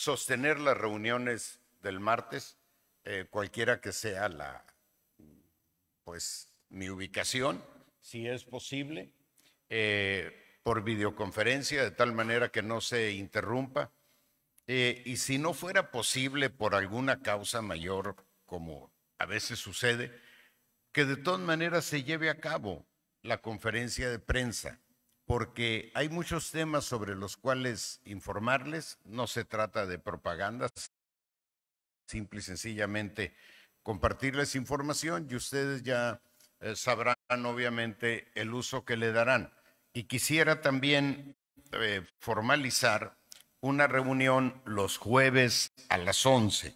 sostener las reuniones del martes, eh, cualquiera que sea la, pues, mi ubicación, si es posible, eh, por videoconferencia, de tal manera que no se interrumpa. Eh, y si no fuera posible por alguna causa mayor, como a veces sucede, que de todas maneras se lleve a cabo la conferencia de prensa porque hay muchos temas sobre los cuales informarles. No se trata de propaganda, simple y sencillamente compartirles información y ustedes ya eh, sabrán obviamente el uso que le darán. Y quisiera también eh, formalizar una reunión los jueves a las 11,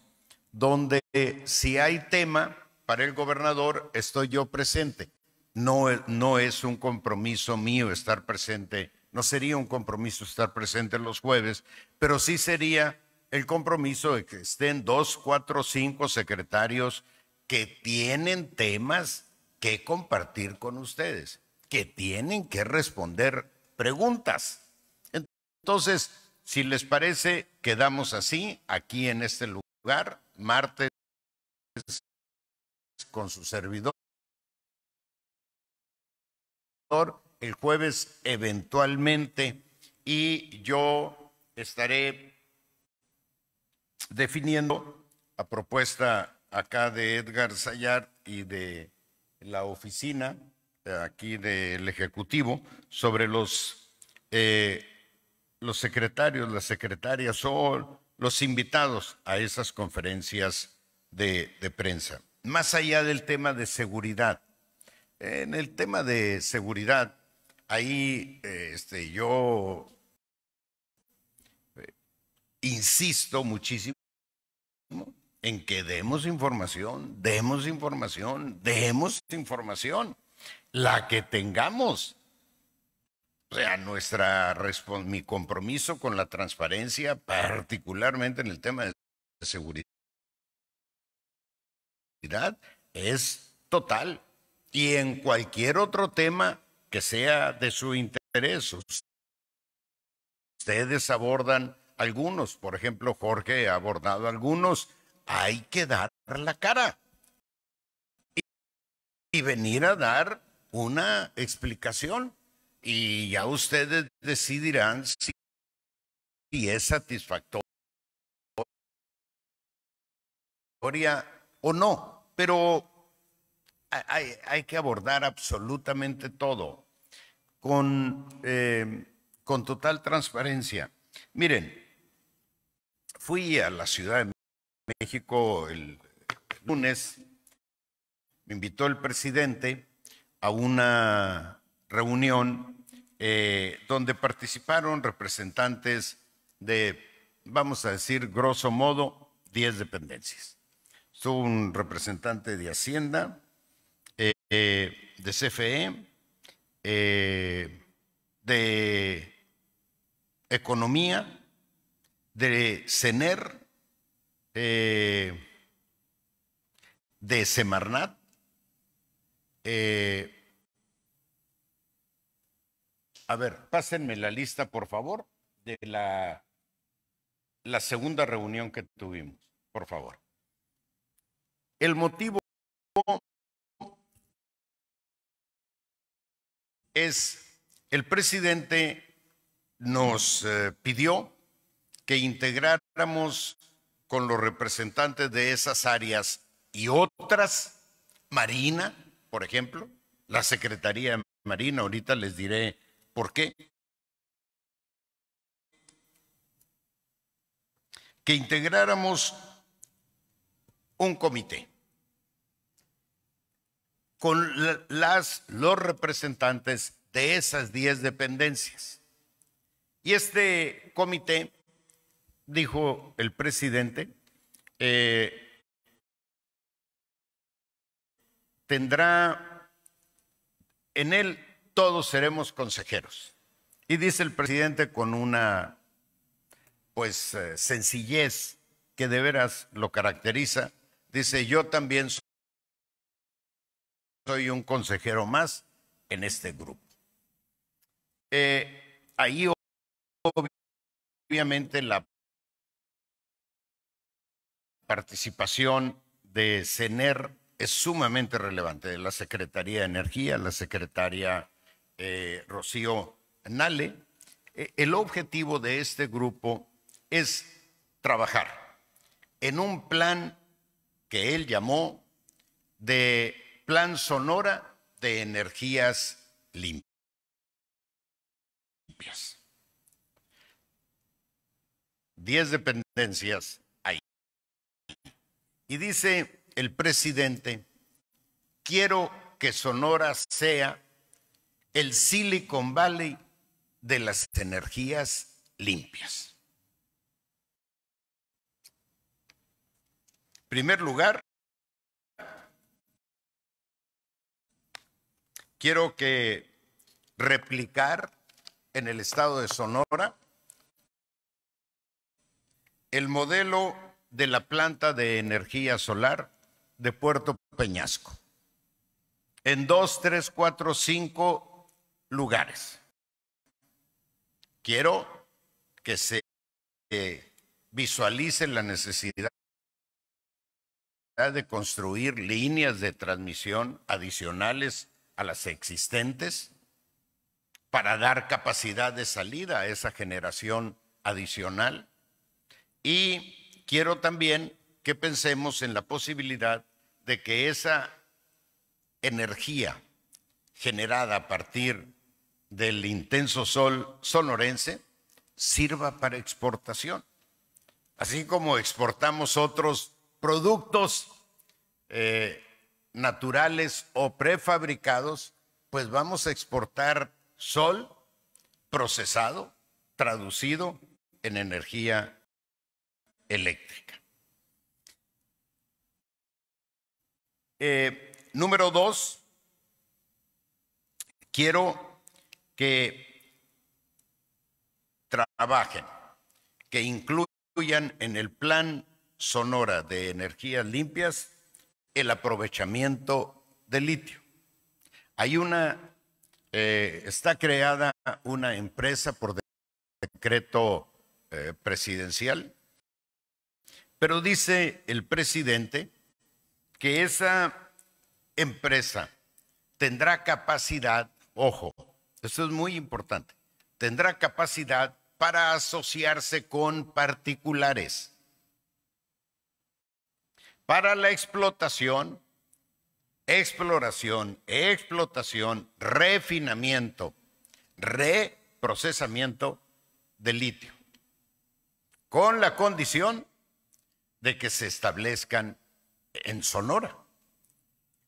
donde eh, si hay tema para el gobernador, estoy yo presente no, es un compromiso mío estar presente, no sería un compromiso estar presente los jueves, pero sí sería el compromiso de que estén dos, cuatro, cinco secretarios que tienen temas que compartir con ustedes, que tienen que responder preguntas. Entonces, si les parece, quedamos así, aquí en este lugar, martes, con su servidor el jueves eventualmente y yo estaré definiendo a propuesta acá de Edgar Sayar y de la oficina aquí del Ejecutivo sobre los, eh, los secretarios, las secretarias o los invitados a esas conferencias de prensa. Más allá del tema de seguridad, en el tema de seguridad, ahí este, yo eh, insisto muchísimo en que demos información, demos información, demos información, la que tengamos. O sea, nuestra mi compromiso con la transparencia, particularmente en el tema de seguridad, es total y en cualquier otro tema que sea de su interés. Ustedes abordan algunos, por ejemplo, Jorge ha abordado algunos, hay que dar la cara y venir a dar una explicación y ya ustedes decidirán si, es satisfactoria o no. Pero hay, que abordar absolutamente todo eh, con, total transparencia. Miren, fui a la Ciudad de México el lunes, me invitó el presidente a una reunión eh, donde participaron representantes de, vamos a decir, grosso modo, 10 dependencias. Estuvo un representante de Hacienda, eh, de CFE, eh, de Economía, de CENER, eh, de Semarnat, a ver, pásenme la lista, por favor, de la, la segunda reunión que tuvimos, por favor. El motivo es, el presidente nos eh, pidió que integráramos con los representantes de esas áreas y otras, Marina, por ejemplo, la Secretaría Marina, ahorita les diré por qué, que integráramos un comité con las, los representantes de esas 10 dependencias. Y este comité, dijo el presidente, eh, tendrá, en él todos seremos consejeros. Y dice el presidente con una, pues, eh, sencillez que de veras lo caracteriza, dice, yo también soy soy un consejero más en este grupo. Eh, ahí obviamente la participación de CENER es sumamente relevante, de la Secretaría de Energía, la secretaria eh, Rocío Nale. Eh, el objetivo de este grupo es trabajar en un plan que él llamó de Plan Sonora de Energías Limpias. Diez dependencias ahí. Y dice el presidente, quiero que Sonora sea el Silicon Valley de las energías limpias. En primer lugar, quiero que replicar en el estado de Sonora el modelo de la planta de energía solar de Puerto Peñasco en dos, tres, cuatro, cinco lugares. Quiero que se eh, visualice la necesidad de construir líneas de transmisión adicionales a las existentes para dar capacidad de salida a esa generación adicional. Y quiero también que pensemos en la posibilidad de que esa energía generada a partir del intenso sol sonorense sirva para exportación. Así como exportamos otros productos eh, naturales o prefabricados, pues vamos a exportar sol procesado, traducido en energía eléctrica. Eh, número dos, quiero que trabajen, que incluyan en el plan Sonora de Energías Limpias el aprovechamiento del litio. Hay una, eh, está creada una empresa por decreto eh, presidencial, pero dice el presidente que esa empresa tendrá capacidad, ojo, esto es muy importante, tendrá capacidad para asociarse con particulares para la explotación, exploración, explotación, refinamiento, reprocesamiento de litio, con la condición de que se establezcan en Sonora.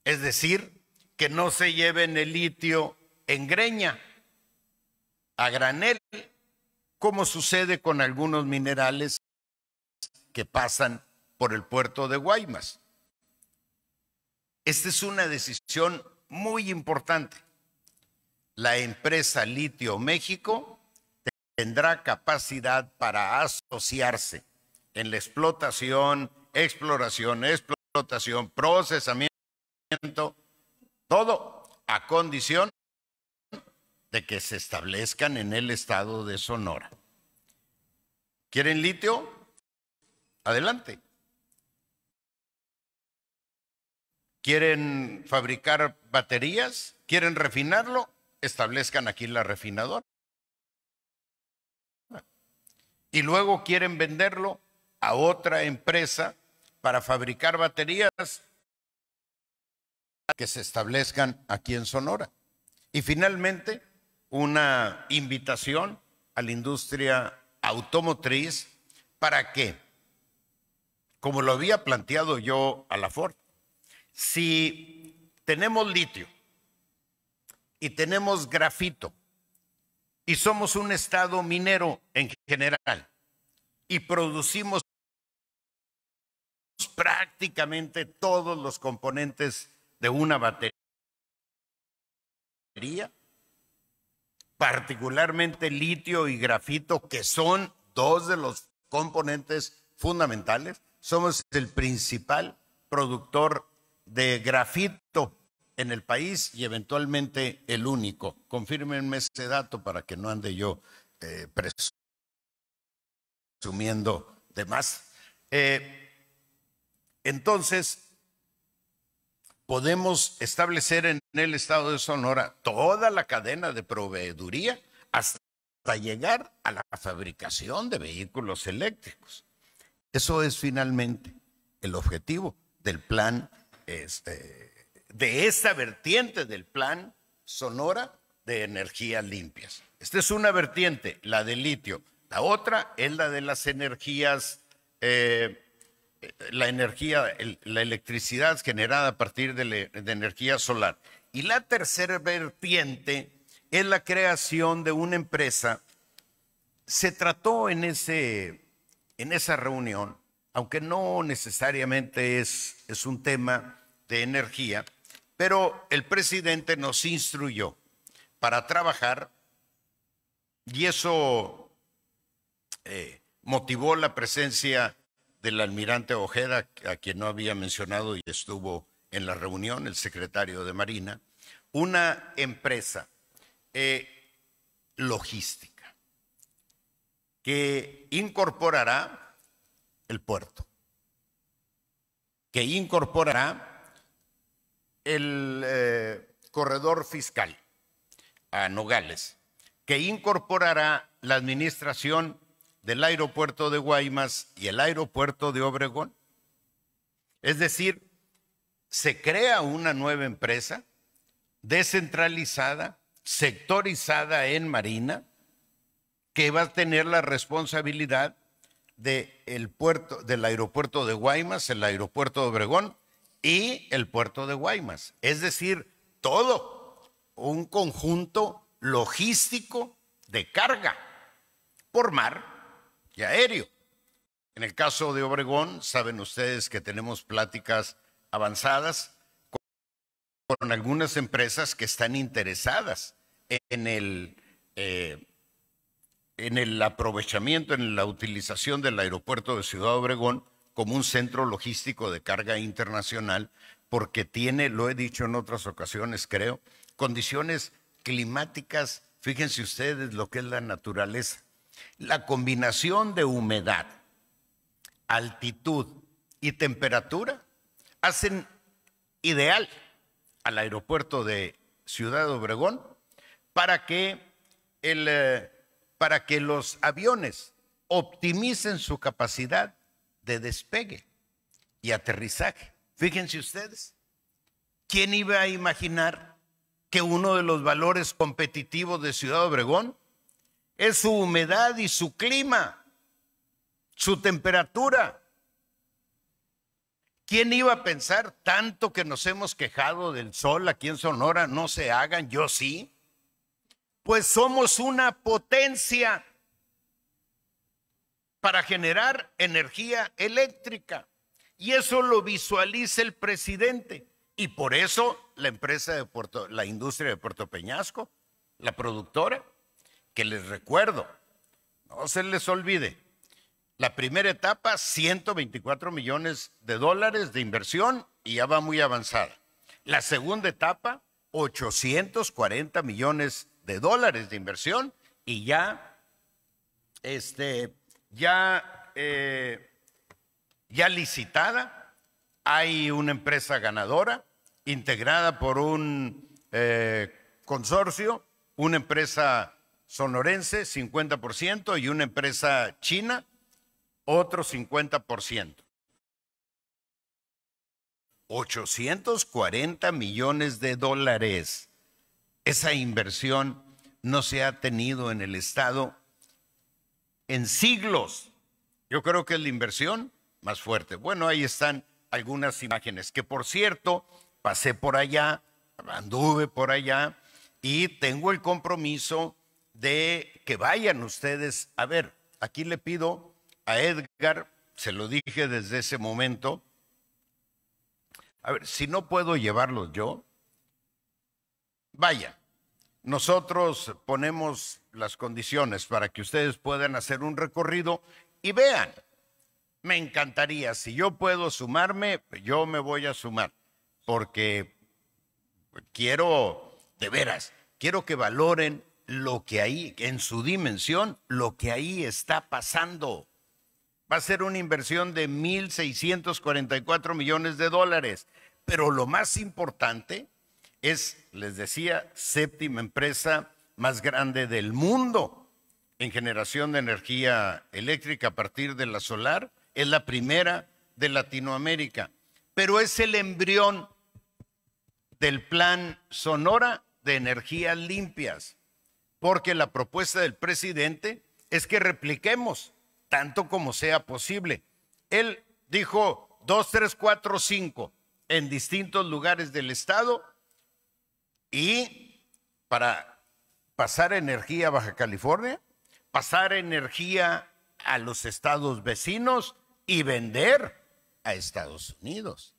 Es decir, que no se lleven el litio en greña, a granel, como sucede con algunos minerales que pasan por el puerto de Guaymas. Esta es una decisión muy importante. La empresa Litio México tendrá capacidad para asociarse en la explotación, exploración, explotación, procesamiento, todo a condición de que se establezcan en el estado de Sonora. ¿Quieren litio? Adelante. ¿Quieren fabricar baterías? ¿Quieren refinarlo? Establezcan aquí la refinadora. Y luego quieren venderlo a otra empresa para fabricar baterías que se establezcan aquí en Sonora. Y finalmente, una invitación a la industria automotriz para que, como lo había planteado yo a la Ford, si tenemos litio y tenemos grafito y somos un estado minero en general y producimos prácticamente todos los componentes de una batería, particularmente litio y grafito, que son dos de los componentes fundamentales. Somos el principal productor de grafito en el país y eventualmente el único. Confírmenme ese dato para que no ande yo eh, presumiendo de más. Eh, entonces, podemos establecer en el estado de Sonora toda la cadena de proveeduría hasta llegar a la fabricación de vehículos eléctricos. Eso es finalmente el objetivo del plan este, de esta vertiente del plan Sonora de energías limpias. Esta es una vertiente, la del litio. La otra es la de las energías, eh, eh, la energía, la electricidad generada a partir de, energía solar. Y la tercera vertiente es la creación de una empresa. Se trató en, ese, en esa reunión aunque no necesariamente es, un tema de energía, pero el presidente nos instruyó para trabajar y eso eh, motivó la presencia del almirante Ojeda, a quien no había mencionado y estuvo en la reunión, el secretario de Marina, una empresa eh, logística que incorporará el puerto, que incorporará el eh, corredor fiscal a Nogales, que incorporará la administración del aeropuerto de Guaymas y el aeropuerto de Obregón. Es decir, se crea una nueva empresa descentralizada, sectorizada en Marina, que va a tener la responsabilidad puerto, del aeropuerto de Guaymas, el aeropuerto de Obregón y el puerto de Guaymas. Es decir, todo un conjunto logístico de carga por mar y aéreo. En el caso de Obregón, saben ustedes que tenemos pláticas avanzadas con algunas empresas que están interesadas en el eh, en el aprovechamiento, en la utilización del aeropuerto de Ciudad Obregón como un centro logístico de carga internacional, porque tiene, lo he dicho en otras ocasiones, creo, condiciones climáticas, fíjense ustedes lo que es la naturaleza, la combinación de humedad, altitud y temperatura hacen ideal al aeropuerto de Ciudad Obregón para que el eh, para que los aviones optimicen su capacidad de despegue y aterrizaje. Fíjense ustedes, ¿quién iba a imaginar que uno de los valores competitivos de Ciudad Obregón es su humedad y su clima, su temperatura? ¿Quién iba a pensar tanto que nos hemos quejado del sol aquí en Sonora? No se hagan, yo sí pues somos una potencia para generar energía eléctrica. Y eso lo visualiza el presidente. Y por eso la empresa de Puerto, la industria de Puerto Peñasco, la productora, que les recuerdo, no se les olvide, la primera etapa, 124 millones de dólares de inversión y ya va muy avanzada. La segunda etapa, 840 millones de dólares de inversión y ya, este, ya, eh, ya licitada. Hay una empresa ganadora integrada por un eh, consorcio, una empresa sonorense, 50%, y una empresa china, otro 50%. 840 millones de dólares esa inversión no se ha tenido en el Estado en siglos. Yo creo que es la inversión más fuerte. Bueno, ahí están algunas imágenes que, por cierto, pasé por allá, anduve por allá y tengo el compromiso de que vayan ustedes a ver. Aquí le pido a Edgar, se lo dije desde ese momento, a ver, si no puedo llevarlos yo, Vaya, nosotros ponemos las condiciones para que ustedes puedan hacer un recorrido y vean. Me encantaría, si yo puedo sumarme, yo me voy a sumar, porque quiero, de veras, quiero que valoren lo que ahí, en su dimensión, lo que ahí está pasando. Va a ser una inversión de 1.644 millones de dólares, pero lo más importante es les decía, séptima empresa más grande del mundo en generación de energía eléctrica a partir de la solar, es la primera de Latinoamérica, pero es el embrión del plan Sonora de energías limpias, porque la propuesta del presidente es que repliquemos tanto como sea posible. Él dijo 2, 3, 4, 5 en distintos lugares del estado y para pasar energía a Baja California, pasar energía a los estados vecinos y vender a Estados Unidos.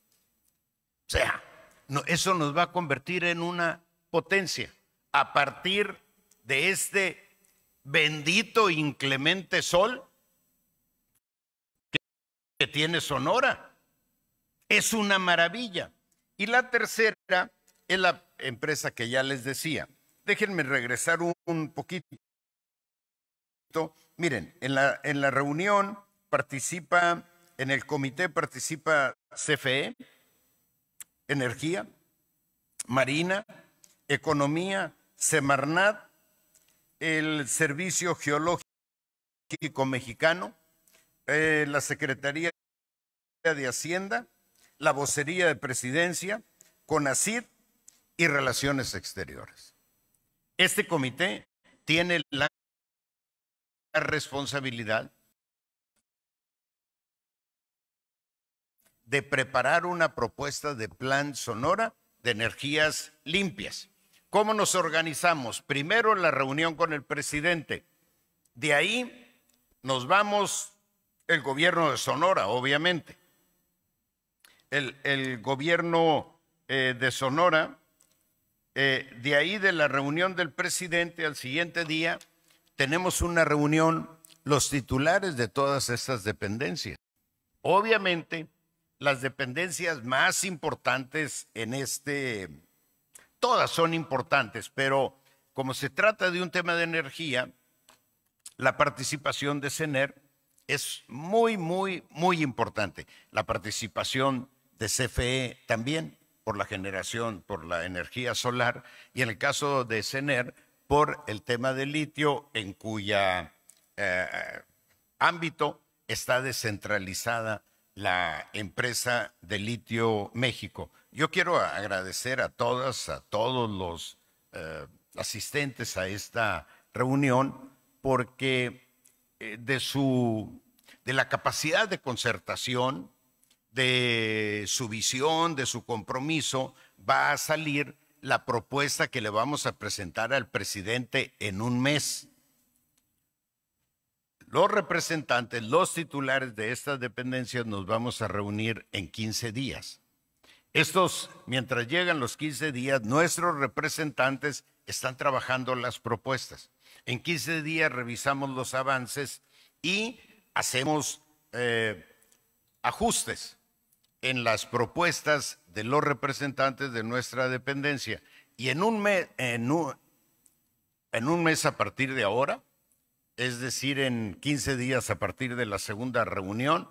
O sea, no, eso nos va a convertir en una potencia a partir de este bendito inclemente sol que, que tiene Sonora. Es una maravilla. Y la tercera es la empresa que ya les decía. Déjenme regresar un, poquito. Miren, en la, en la reunión participa, en el comité participa CFE, Energía, Marina, Economía, Semarnat, el Servicio Geológico Mexicano, eh, la Secretaría de Hacienda, la Vocería de Presidencia, CONACID, y Relaciones Exteriores. Este comité tiene la responsabilidad de preparar una propuesta de plan Sonora de energías limpias. ¿Cómo nos organizamos? Primero la reunión con el presidente. De ahí nos vamos el gobierno de Sonora, obviamente. El, gobierno eh, de Sonora eh, de ahí de la reunión del presidente al siguiente día, tenemos una reunión los titulares de todas estas dependencias. Obviamente, las dependencias más importantes en este, todas son importantes, pero como se trata de un tema de energía, la participación de CENER es muy, muy, muy importante. La participación de CFE también por la generación, por la energía solar, y en el caso de CENER, por el tema del litio, en cuya eh, ámbito está descentralizada la empresa de litio México. Yo quiero agradecer a todas, a todos los eh, asistentes a esta reunión, porque eh, de su de la capacidad de concertación, de su visión, de su compromiso, va a salir la propuesta que le vamos a presentar al presidente en un mes. Los representantes, los titulares de estas dependencias nos vamos a reunir en 15 días. Estos, mientras llegan los 15 días, nuestros representantes están trabajando las propuestas. En 15 días revisamos los avances y hacemos eh, ajustes en las propuestas de los representantes de nuestra dependencia. Y en un, mes, mes a partir de ahora, es decir, en 15 días a partir de la segunda reunión,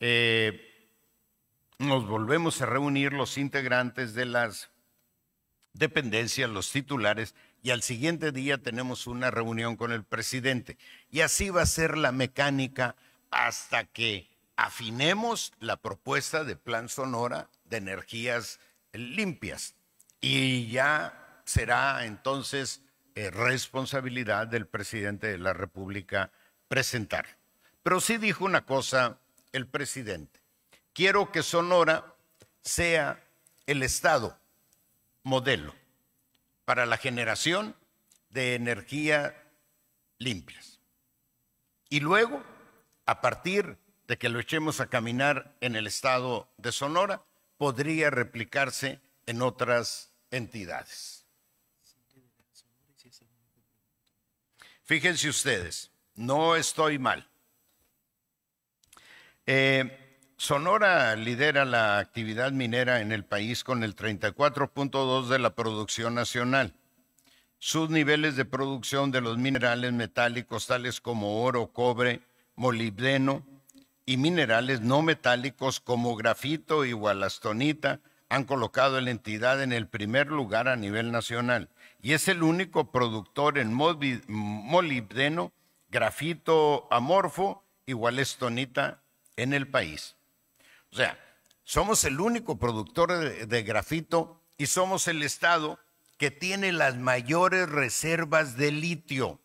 eh, nos volvemos a reunir los integrantes de las dependencias, los titulares, y al siguiente día tenemos una reunión con el presidente. Y así va a ser la mecánica hasta que afinemos la propuesta de Plan Sonora de energías limpias y ya será entonces eh, responsabilidad del presidente de la República presentar. Pero sí dijo una cosa el presidente. Quiero que Sonora sea el Estado modelo para la generación de energía limpias. Y luego, a partir de de que lo echemos a caminar en el estado de Sonora podría replicarse en otras entidades. Fíjense ustedes, no estoy mal. Eh, Sonora lidera la actividad minera en el país con el 34.2 de la producción nacional. Sus niveles de producción de los minerales metálicos tales como oro, cobre, molibdeno, y minerales no metálicos como grafito y gualastonita han colocado a la entidad en el primer lugar a nivel nacional y es el único productor en molibdeno, grafito amorfo y wollastonita en el país. O sea, somos el único productor de grafito y somos el estado que tiene las mayores reservas de litio.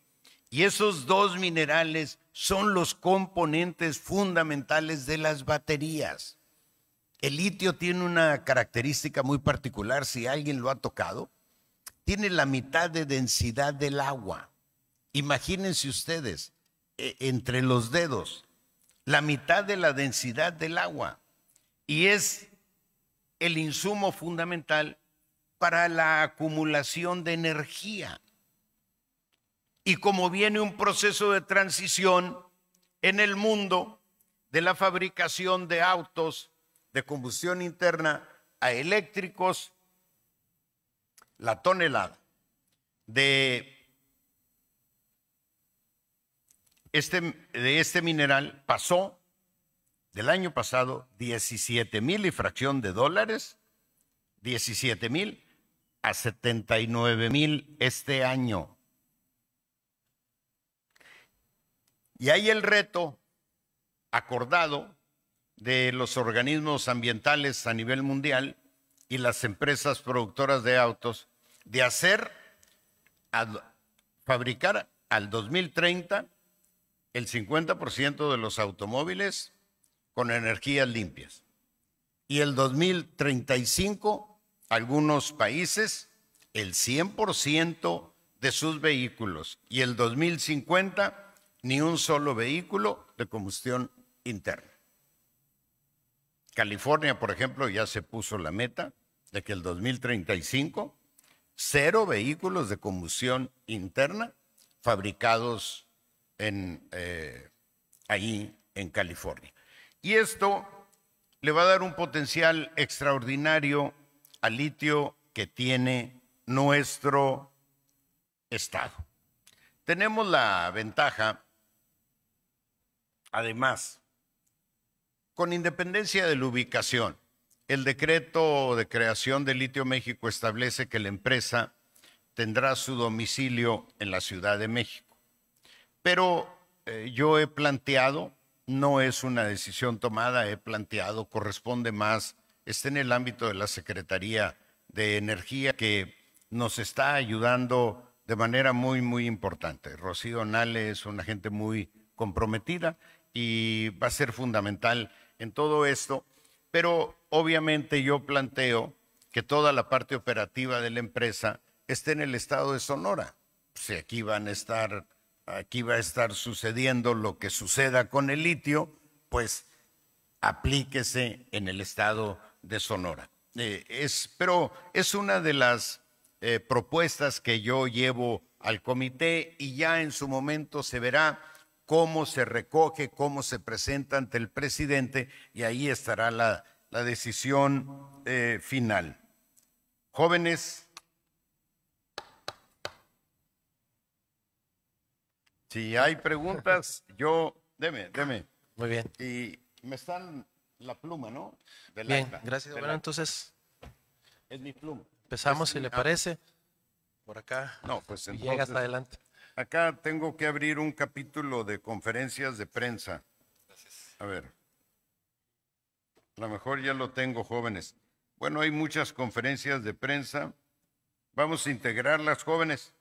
Y esos dos minerales son los componentes fundamentales de las baterías. El litio tiene una característica muy particular, si alguien lo ha tocado, tiene la mitad de densidad del agua. Imagínense ustedes, e, entre los dedos, la mitad de la densidad del agua. Y es el insumo fundamental para la acumulación de energía. Y como viene un proceso de transición en el mundo de la fabricación de autos de combustión interna a eléctricos, la tonelada de este, de este mineral pasó del año pasado 17 mil y fracción de dólares, 17 mil a 79 mil este año. Y hay el reto acordado de los organismos ambientales a nivel mundial y las empresas productoras de autos de hacer, fabricar al 2030 el 50% de los automóviles con energías limpias. Y el 2035, algunos países, el 100% de sus vehículos. Y el 2050, ni un solo vehículo de combustión interna. California, por ejemplo, ya se puso la meta de que el 2035 cero vehículos de combustión interna fabricados en, eh, ahí en California. Y esto le va a dar un potencial extraordinario al litio que tiene nuestro estado. Tenemos la ventaja Además, con independencia de la ubicación, el decreto de creación de Litio México establece que la empresa tendrá su domicilio en la Ciudad de México. Pero eh, yo he planteado, no es una decisión tomada, he planteado, corresponde más, está en el ámbito de la Secretaría de Energía que nos está ayudando de manera muy, muy importante. Rocío Nale es una gente muy comprometida y va a ser fundamental en todo esto. Pero obviamente yo planteo que toda la parte operativa de la empresa esté en el estado de Sonora. Si aquí van a estar, aquí va a estar sucediendo lo que suceda con el litio, pues aplíquese en el estado de Sonora. Eh, pero es una de las eh, propuestas que yo llevo al comité y ya en su momento se verá cómo se recoge, cómo se presenta ante el presidente y ahí estará la, decisión eh, final. Jóvenes, si hay preguntas, yo, deme, deme. Muy bien. Y me están la pluma, ¿no? bien, gracias. bueno, entonces... Es mi pluma. Empezamos, si le parece. Por acá. No, pues entonces... llega hasta adelante. Acá tengo que abrir un capítulo de conferencias de prensa. A ver. A lo mejor ya lo tengo, jóvenes. Bueno, hay muchas conferencias de prensa. Vamos a integrarlas, jóvenes.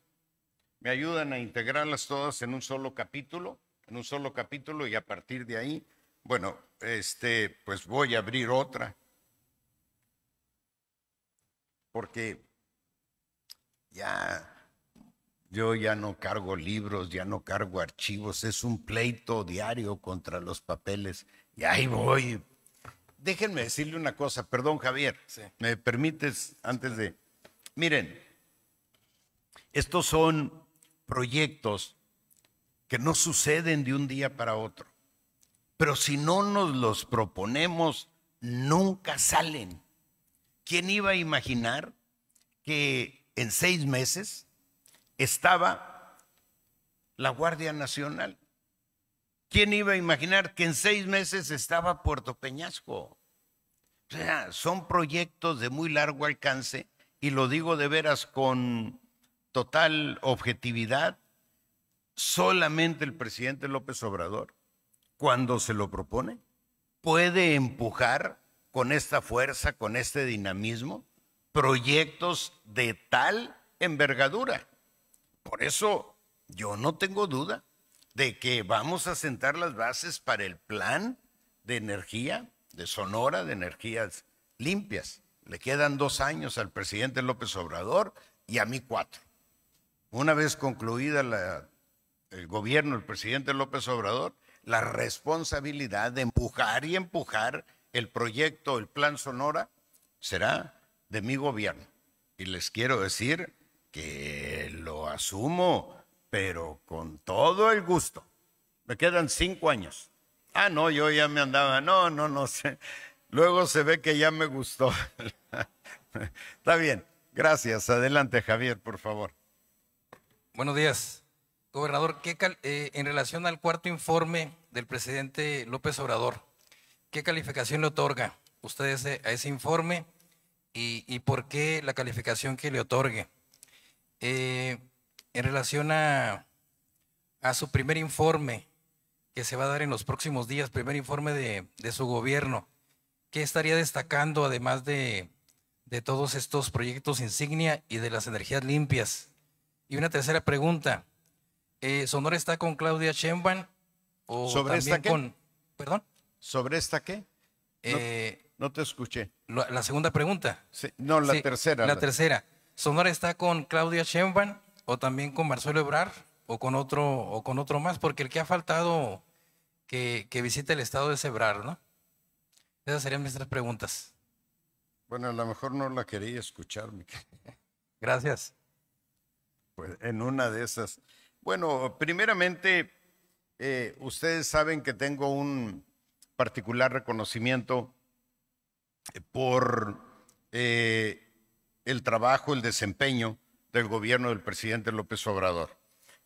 Me ayudan a integrarlas todas en un solo capítulo, en un solo capítulo y a partir de ahí, bueno, este, pues voy a abrir otra. Porque ya yo ya no cargo libros, ya no cargo archivos, es un pleito diario contra los papeles. Y ahí voy. Déjenme decirle una cosa, perdón Javier, ¿me permites antes de... Miren, estos son proyectos que no suceden de un día para otro, pero si no nos los proponemos, nunca salen. ¿Quién iba a imaginar que en seis meses estaba la Guardia Nacional. ¿Quién iba a imaginar que en seis meses estaba Puerto Peñasco? O sea, son proyectos de muy largo alcance y lo digo de veras con total objetividad. Solamente el presidente López Obrador, cuando se lo propone, puede empujar con esta fuerza, con este dinamismo, proyectos de tal envergadura. Por eso yo no tengo duda de que vamos a sentar las bases para el plan de energía de Sonora, de energías limpias. Le quedan dos años al presidente López Obrador y a mí cuatro. Una vez concluida el gobierno, del presidente López Obrador, la responsabilidad de empujar y empujar el proyecto, el plan Sonora, será de mi gobierno. Y les quiero decir que lo asumo, pero con todo el gusto. Me quedan cinco años. Ah, no, yo ya me andaba, no, no, no sé. Luego se ve que ya me gustó. Está bien, gracias. Adelante, Javier, por favor. Buenos días. Gobernador, ¿qué eh, en relación al cuarto informe del presidente López Obrador, ¿qué calificación le otorga usted a ese informe y por qué la calificación que le otorgue? Eh, en relación a, su primer informe que se va a dar en los próximos días, primer informe de, su gobierno, ¿qué estaría destacando además de, todos estos proyectos insignia y de las energías limpias? Y una tercera pregunta. Eh, ¿Sonora está con Claudia Sheinbaum o ¿Sobre esta con... ¿Perdón? ¿Sobre esta qué? no, eh, te escuché. La, segunda pregunta. no, la tercera. la tercera. Sonora está con Claudia Sheinbaum o también con Marcelo Ebrar o con otro o con otro más, porque el que ha faltado que, visite el estado es Ebrar, ¿no? Esas serían mis tres preguntas. Bueno, a lo mejor no la quería escuchar, Miquel. Gracias. Pues en una de esas. Bueno, primeramente, eh, ustedes saben que tengo un particular reconocimiento por eh, el trabajo, el desempeño del gobierno del presidente López Obrador.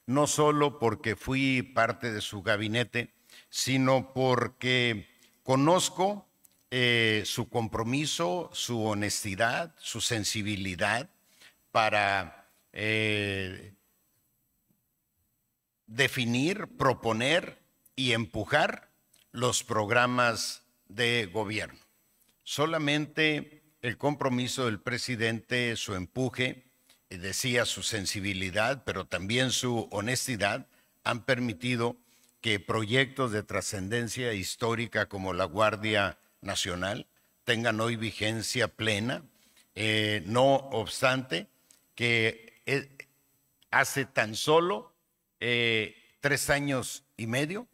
No solo porque fui parte de su gabinete, sino porque conozco eh, su compromiso, su honestidad, su sensibilidad para eh, definir, proponer y empujar los programas de gobierno. Solamente el compromiso del presidente, su empuje, eh, decía su sensibilidad, pero también su honestidad, han permitido que proyectos de trascendencia histórica como la Guardia Nacional tengan hoy vigencia plena, eh, no obstante que eh, hace tan solo tres años y medio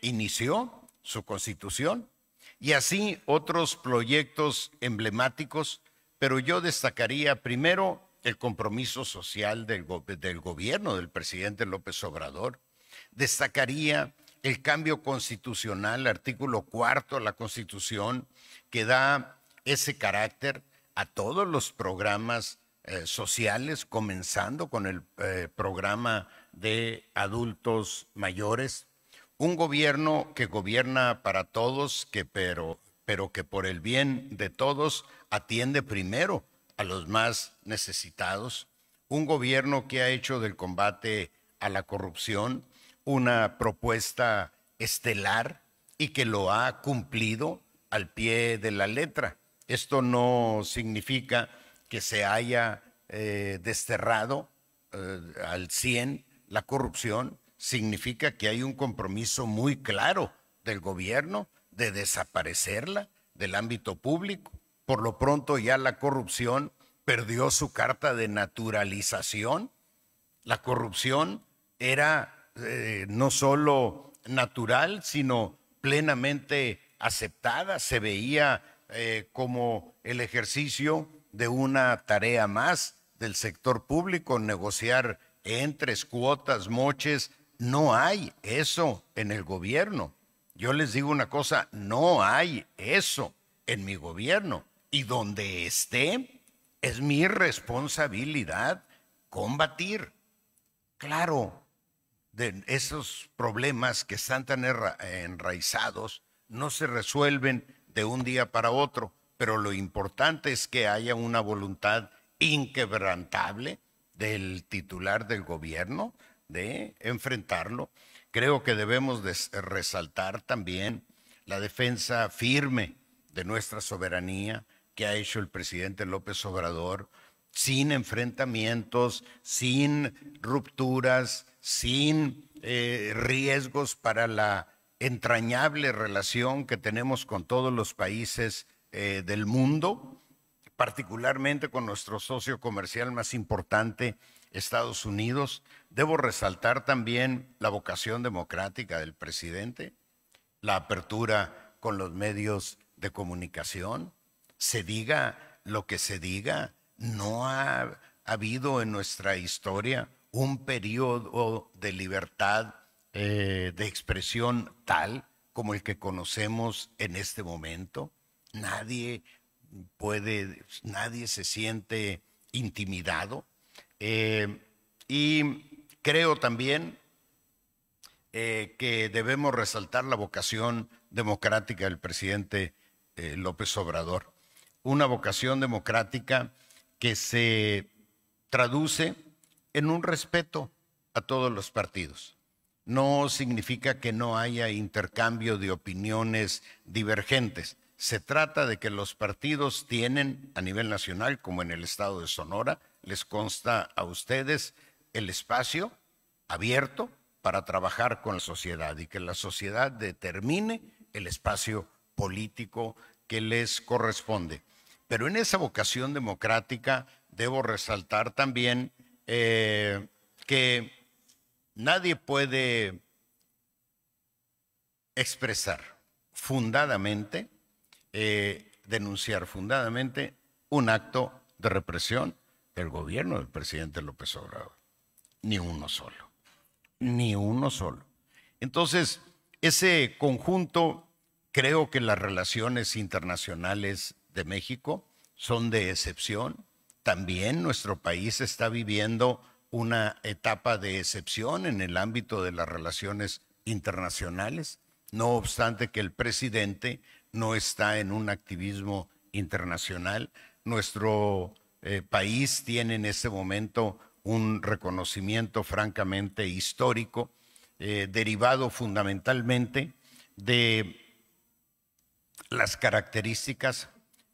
inició su constitución y así otros proyectos emblemáticos, pero yo destacaría primero el compromiso social del, gobierno del presidente López Obrador, destacaría el cambio constitucional, artículo cuarto de la Constitución, que da ese carácter a todos los programas eh, sociales, comenzando con el eh, programa de adultos mayores un gobierno que gobierna para todos, que pero, pero que por el bien de todos atiende primero a los más necesitados, un gobierno que ha hecho del combate a la corrupción una propuesta estelar y que lo ha cumplido al pie de la letra. Esto no significa que se haya eh, desterrado eh, al 100 la corrupción, significa que hay un compromiso muy claro del gobierno de desaparecerla del ámbito público. Por lo pronto ya la corrupción perdió su carta de naturalización. La corrupción era eh, no solo natural, sino plenamente aceptada. Se veía eh, como el ejercicio de una tarea más del sector público, negociar entres, cuotas, moches, no hay eso en el gobierno. Yo les digo una cosa, no hay eso en mi gobierno. Y donde esté, es mi responsabilidad combatir. Claro, esos problemas que están tan enraizados no se resuelven de un día para otro, pero lo importante es que haya una voluntad inquebrantable del titular del gobierno de enfrentarlo. Creo que debemos resaltar también la defensa firme de nuestra soberanía que ha hecho el presidente López Obrador, sin enfrentamientos, sin rupturas, sin eh, riesgos para la entrañable relación que tenemos con todos los países eh, del mundo, particularmente con nuestro socio comercial más importante, Estados Unidos. Debo resaltar también la vocación democrática del presidente, la apertura con los medios de comunicación. Se diga lo que se diga, no ha, habido en nuestra historia un periodo de libertad eh, de expresión tal como el que conocemos en este momento. Nadie puede, nadie se siente intimidado. Eh, y Creo también eh, que debemos resaltar la vocación democrática del presidente eh, López Obrador. Una vocación democrática que se traduce en un respeto a todos los partidos. No significa que no haya intercambio de opiniones divergentes. Se trata de que los partidos tienen a nivel nacional, como en el estado de Sonora, les consta a ustedes, el espacio abierto para trabajar con la sociedad y que la sociedad determine el espacio político que les corresponde. Pero en esa vocación democrática debo resaltar también eh, que nadie puede expresar fundadamente, eh, denunciar fundadamente un acto de represión del gobierno del presidente López Obrador. Ni uno solo. Ni uno solo. Entonces, ese conjunto, creo que las relaciones internacionales de México son de excepción. También nuestro país está viviendo una etapa de excepción en el ámbito de las relaciones internacionales, no obstante que el presidente no está en un activismo internacional. Nuestro eh, país tiene en este momento un reconocimiento francamente histórico, eh, derivado fundamentalmente de las características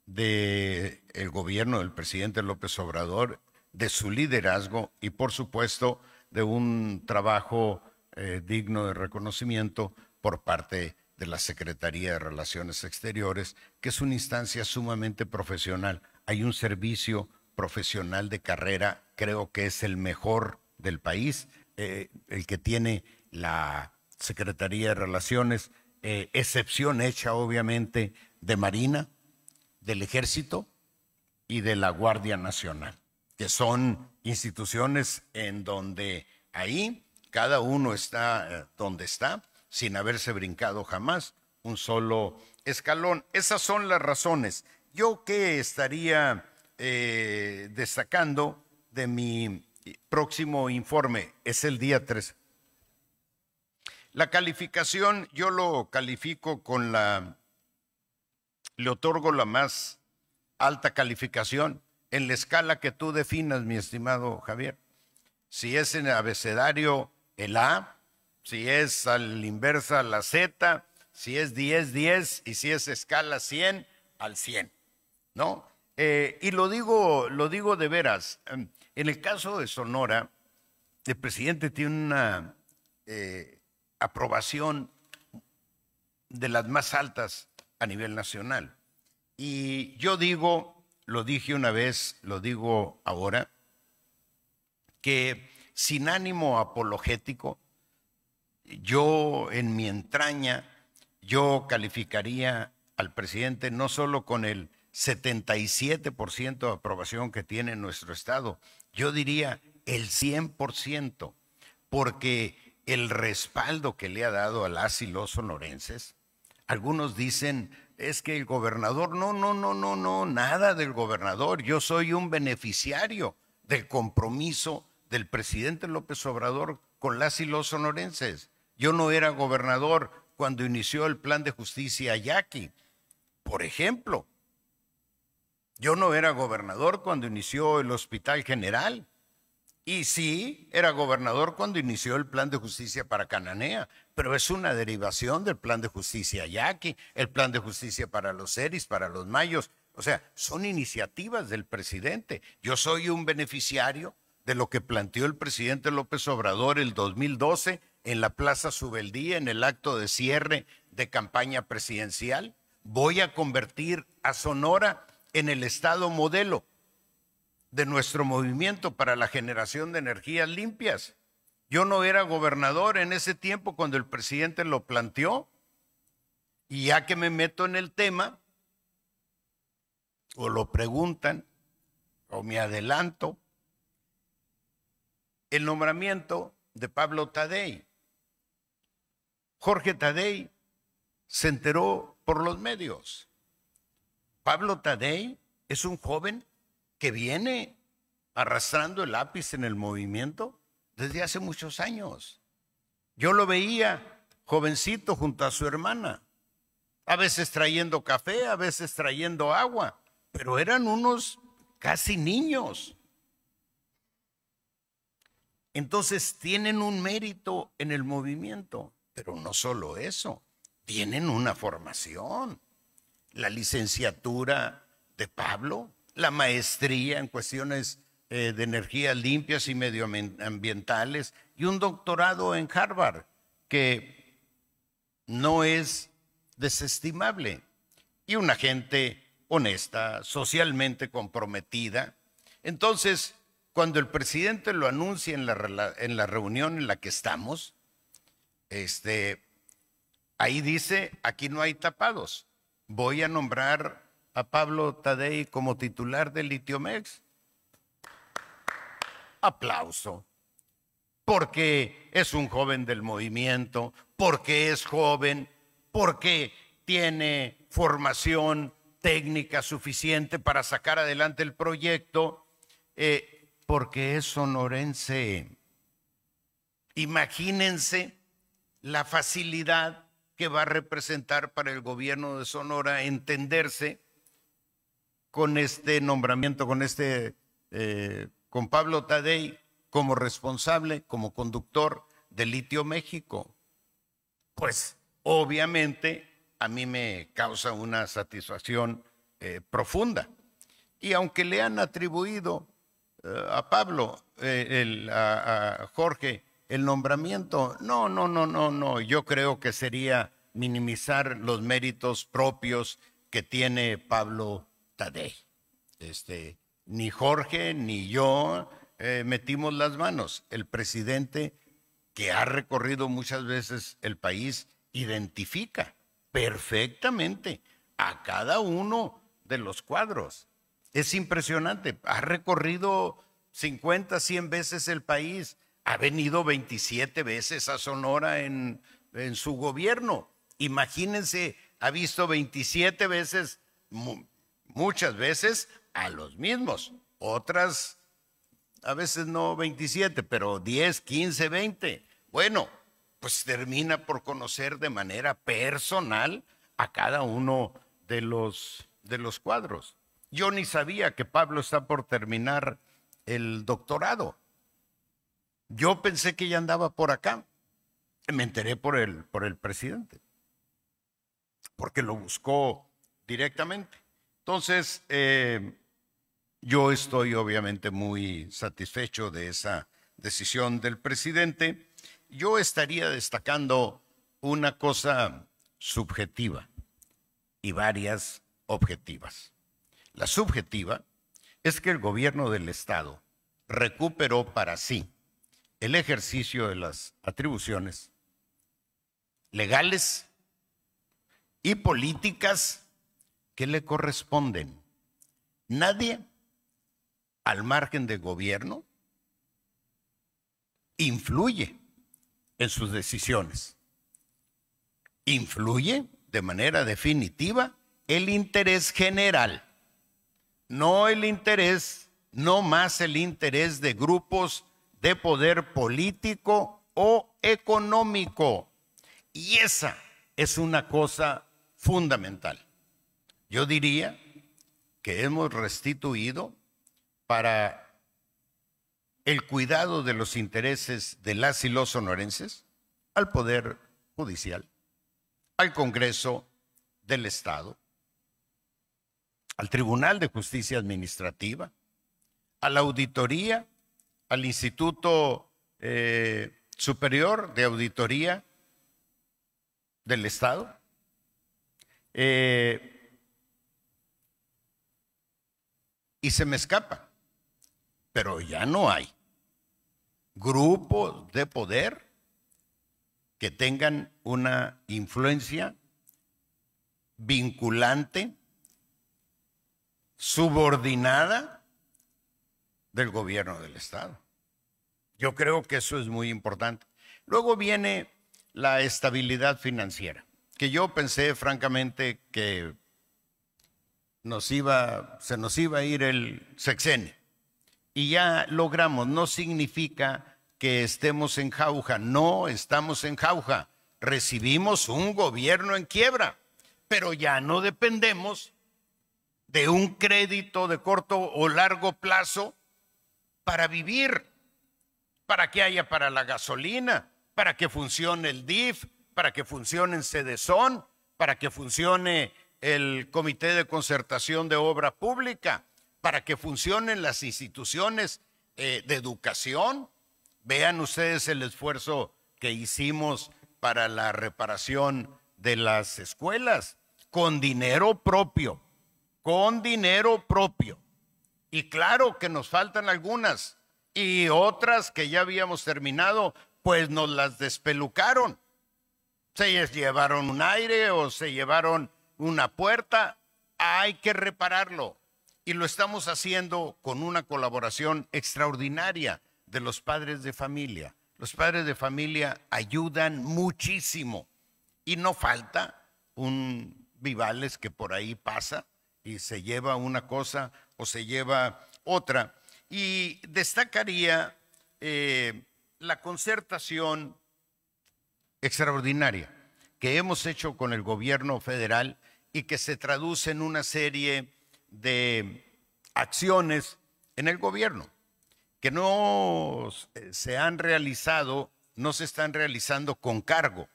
del gobierno del presidente López Obrador, de su liderazgo y por supuesto de un trabajo eh, digno de reconocimiento por parte de la Secretaría de Relaciones Exteriores, que es una instancia sumamente profesional. Hay un servicio profesional de carrera creo que es el mejor del país, eh, el que tiene la Secretaría de Relaciones, eh, excepción hecha obviamente de Marina, del Ejército y de la Guardia Nacional, que son instituciones en donde ahí cada uno está eh, donde está, sin haberse brincado jamás un solo escalón. Esas son las razones. Yo que estaría destacando de mi próximo informe, es el día 13. La calificación yo lo califico con la, le otorgo la más alta calificación en la escala que tú definas, mi estimado Javier. Si es en abecedario, el A, si es al inversa, la Z, si es 10, 10 y si es escala 100, al 100, ¿no? Eh, y lo digo, lo digo de veras. En el caso de Sonora, el presidente tiene una eh, aprobación de las más altas a nivel nacional. Y yo digo, lo dije una vez, lo digo ahora, que sin ánimo apologético, yo en mi entraña, yo calificaría al presidente no solo con el 77% de aprobación que tiene nuestro Estado, yo diría el 100%, porque el respaldo que le ha dado a las y los algunos dicen, es que el gobernador, no, no, no, no, no, nada del gobernador, yo soy un beneficiario del compromiso del presidente López Obrador con las y los Yo no era gobernador cuando inició el plan de justicia Yaqui, por ejemplo, yo no era gobernador cuando inició el Hospital General. Y sí, era gobernador cuando inició el plan de justicia para Cananea, pero es una derivación del plan de justicia Yaqui, el plan de justicia para los Seris, para los Mayos. O sea, son iniciativas del presidente. Yo soy un beneficiario de lo que planteó el presidente López Obrador el 2012 en la Plaza Subeldía, en el acto de cierre de campaña presidencial. Voy a convertir a Sonora en el estado modelo de nuestro movimiento para la generación de energías limpias. Yo no era gobernador en ese tiempo cuando el presidente lo planteó. Y ya que me meto en el tema, o lo preguntan, o me adelanto, el nombramiento de Pablo Tadei. Jorge Tadei se enteró por los medios. Pablo Tadei es un joven que viene arrastrando el lápiz en el movimiento desde hace muchos años. Yo lo veía jovencito junto a su hermana, a veces trayendo café, a veces trayendo agua, pero eran unos casi niños. Entonces tienen un mérito en el movimiento, pero no solo eso, tienen una formación la licenciatura de Pablo, la maestría en cuestiones eh, de energías limpias y medioambientales y un doctorado en Harvard, que no es desestimable. Y una gente honesta, socialmente comprometida. Entonces, cuando el presidente lo anuncia en la, en la reunión en la que estamos, este, ahí dice, aquí no hay tapados voy a nombrar a Pablo Tadei como titular de Litiomex. Aplauso. Porque es un joven del movimiento, porque es joven, porque tiene formación técnica suficiente para sacar adelante el proyecto, eh, porque es sonorense. Imagínense la facilidad va a representar para el gobierno de Sonora entenderse con este nombramiento, con este, eh, con Pablo Tadei como responsable, como conductor de Litio México. Pues obviamente a mí me causa una satisfacción eh, profunda. Y aunque le han atribuido eh, a Pablo, el, a Jorge, el nombramiento. No, no, no, no, no. Yo creo que sería minimizar los méritos propios que tiene Pablo Tadej. Este, ni Jorge ni yo eh, metimos las manos. El presidente que ha recorrido muchas veces el país identifica perfectamente a cada uno de los cuadros. Es impresionante. Ha recorrido 50, 100 veces el país ha venido 27 veces a Sonora en, su gobierno. Imagínense, ha visto 27 veces, muchas veces, a los mismos. Otras, a veces no 27, pero 10, 15, 20. Bueno, pues termina por conocer de manera personal a cada uno de los, de los cuadros. Yo ni sabía que Pablo está por terminar el doctorado. Yo pensé que ya andaba por acá. Me enteré por el, por el presidente, porque lo buscó directamente. Entonces, eh, yo estoy obviamente muy satisfecho de esa decisión del presidente. Yo estaría destacando una cosa subjetiva y varias objetivas. La subjetiva es que el gobierno del Estado recuperó para sí el ejercicio de las atribuciones legales y políticas que le corresponden. Nadie al margen del gobierno influye en sus decisiones. Influye de manera definitiva el interés general, no el interés, no más el interés de grupos de poder político o económico. Y esa es una cosa fundamental. Yo diría que hemos restituido para el cuidado de los intereses de las y los sonorenses al Poder Judicial, al Congreso del Estado, al Tribunal de Justicia Administrativa, a la Auditoría al Instituto eh, Superior de Auditoría del Estado. Eh, y se me escapa, pero ya no hay grupos de poder que tengan una influencia vinculante, subordinada del gobierno del Estado. Yo creo que eso es muy importante. Luego viene la estabilidad financiera, que yo pensé francamente que nos iba, se nos iba a ir el sexenio. Y ya logramos, no significa que estemos en jauja, no estamos en jauja, recibimos un gobierno en quiebra, pero ya no dependemos de un crédito de corto o largo plazo para vivir, para que haya para la gasolina, para que funcione el DIF, para que funcione el CEDESON, para que funcione el Comité de Concertación de Obra Pública, para que funcionen las instituciones eh, de educación. Vean ustedes el esfuerzo que hicimos para la reparación de las escuelas con dinero propio, con dinero propio. Y claro que nos faltan algunas y otras que ya habíamos terminado, pues nos las despelucaron. Se les llevaron un aire o se llevaron una puerta. Hay que repararlo. Y lo estamos haciendo con una colaboración extraordinaria de los padres de familia. Los padres de familia ayudan muchísimo. Y no falta un Vivales que por ahí pasa y se lleva una cosa, se lleva otra. Y destacaría eh, la concertación extraordinaria que hemos hecho con el gobierno federal y que se traduce en una serie de acciones en el gobierno que no eh, se han realizado, no se están realizando con cargo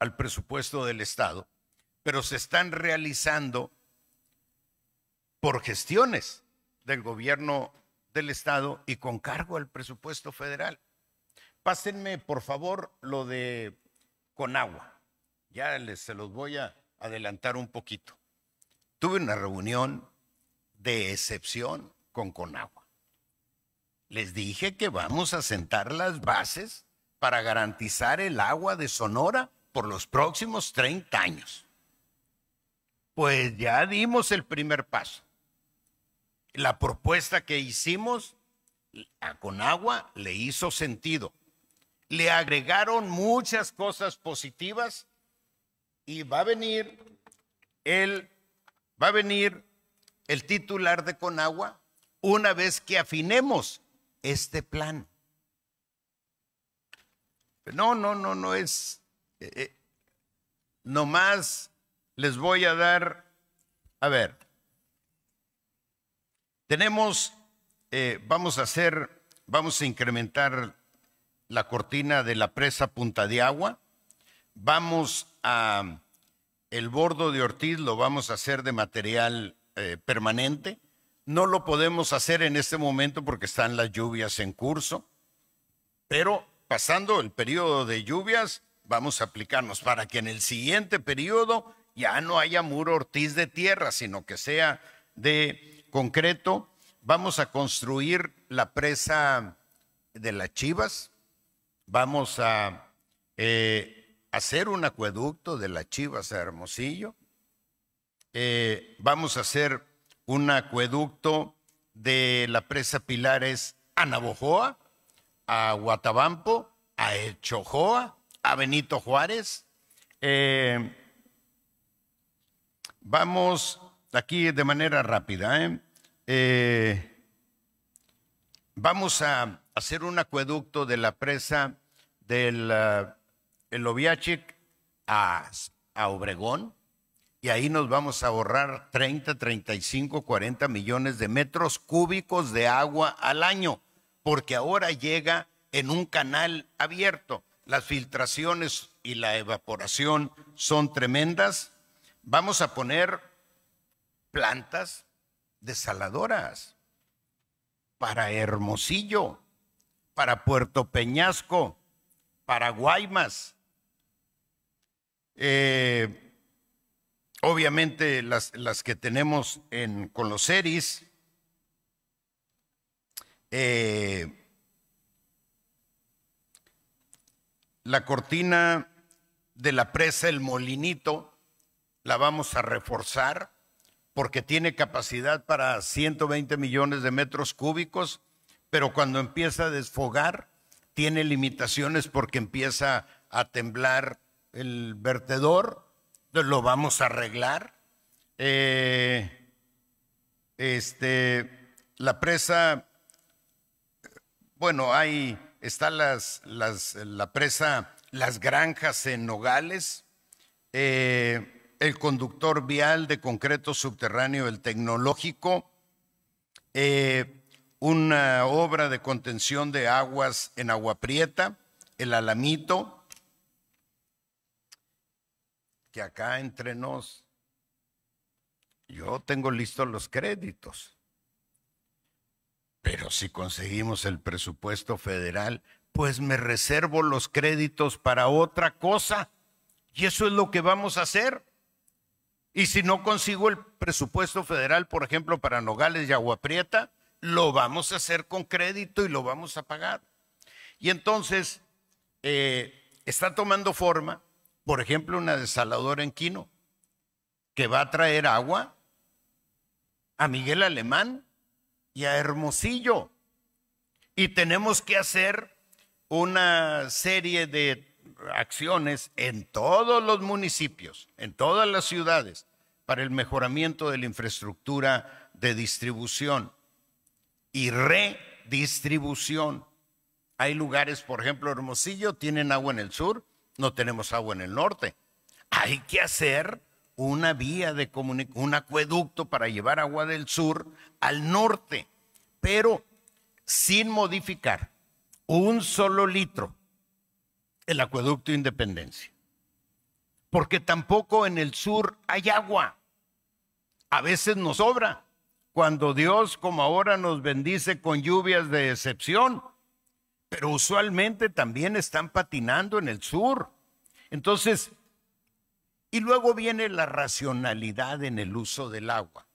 al presupuesto del Estado, pero se están realizando por gestiones del gobierno del Estado y con cargo al presupuesto federal. Pásenme, por favor, lo de Conagua. Ya se los voy a adelantar un poquito. Tuve una reunión de excepción con Conagua. Les dije que vamos a sentar las bases para garantizar el agua de Sonora por los próximos 30 años. Pues ya dimos el primer paso la propuesta que hicimos a Conagua le hizo sentido. Le agregaron muchas cosas positivas y va a venir el va a venir el titular de Conagua una vez que afinemos este plan. No, no, no, no es eh, eh, nomás les voy a dar a ver tenemos, eh, vamos a hacer, vamos a incrementar la cortina de la presa Punta de Agua. Vamos a, el bordo de Ortiz lo vamos a hacer de material eh, permanente. No lo podemos hacer en este momento porque están las lluvias en curso, pero pasando el periodo de lluvias, vamos a aplicarnos para que en el siguiente periodo ya no haya muro Ortiz de tierra, sino que sea de concreto, vamos a construir la presa de las Chivas, vamos a eh, hacer un acueducto de las Chivas a Hermosillo, eh, vamos a hacer un acueducto de la presa Pilares a Navojoa, a Guatabampo, a a Benito Juárez. Eh, vamos aquí de manera rápida. ¿eh? Eh, vamos a hacer un acueducto de la presa del eh, el a Obregón y ahí nos vamos a ahorrar 30, 35, 40 millones de metros cúbicos de agua al año, porque ahora llega en un canal abierto. Las filtraciones y la evaporación son tremendas. Vamos a poner plantas desaladoras para Hermosillo, para Puerto Peñasco, para Guaymas. Eh, obviamente las, que tenemos en, con los eh, la cortina de la presa, el molinito, la vamos a reforzar porque tiene capacidad para 120 millones de metros cúbicos, pero cuando empieza a desfogar, tiene limitaciones porque empieza a temblar el vertedor, lo vamos a arreglar. Eh, este, la presa, bueno, ahí está las, la presa Las Granjas en Nogales. Eh, el conductor vial de concreto subterráneo, el tecnológico, eh, una obra de contención de aguas en Agua Prieta, el Alamito, que acá entre nos, yo tengo listos los créditos, pero si conseguimos el presupuesto federal, pues me reservo los créditos para otra cosa. Y eso es lo que vamos a hacer. Y si no consigo el presupuesto federal, por ejemplo, para Nogales y Agua Prieta, lo vamos a hacer con crédito y lo vamos a pagar. Y entonces eh, está tomando forma, por ejemplo, una desaladora en Quino, que va a traer agua a Miguel Alemán y a Hermosillo. Y tenemos que hacer una serie de acciones en todos los municipios, en todas las ciudades, para el mejoramiento de la infraestructura de distribución y redistribución. Hay lugares, por ejemplo, Hermosillo, tienen agua en el sur, no tenemos agua en el norte. Hay que hacer una vía de comunicación, un acueducto para llevar agua del sur al norte, pero sin modificar un solo litro el acueducto Independencia. Porque tampoco en el sur hay agua. A veces nos sobra. Cuando Dios, como ahora, nos bendice con lluvias de excepción. Pero usualmente también están patinando en el sur. Entonces, y luego viene la racionalidad en el uso del agua.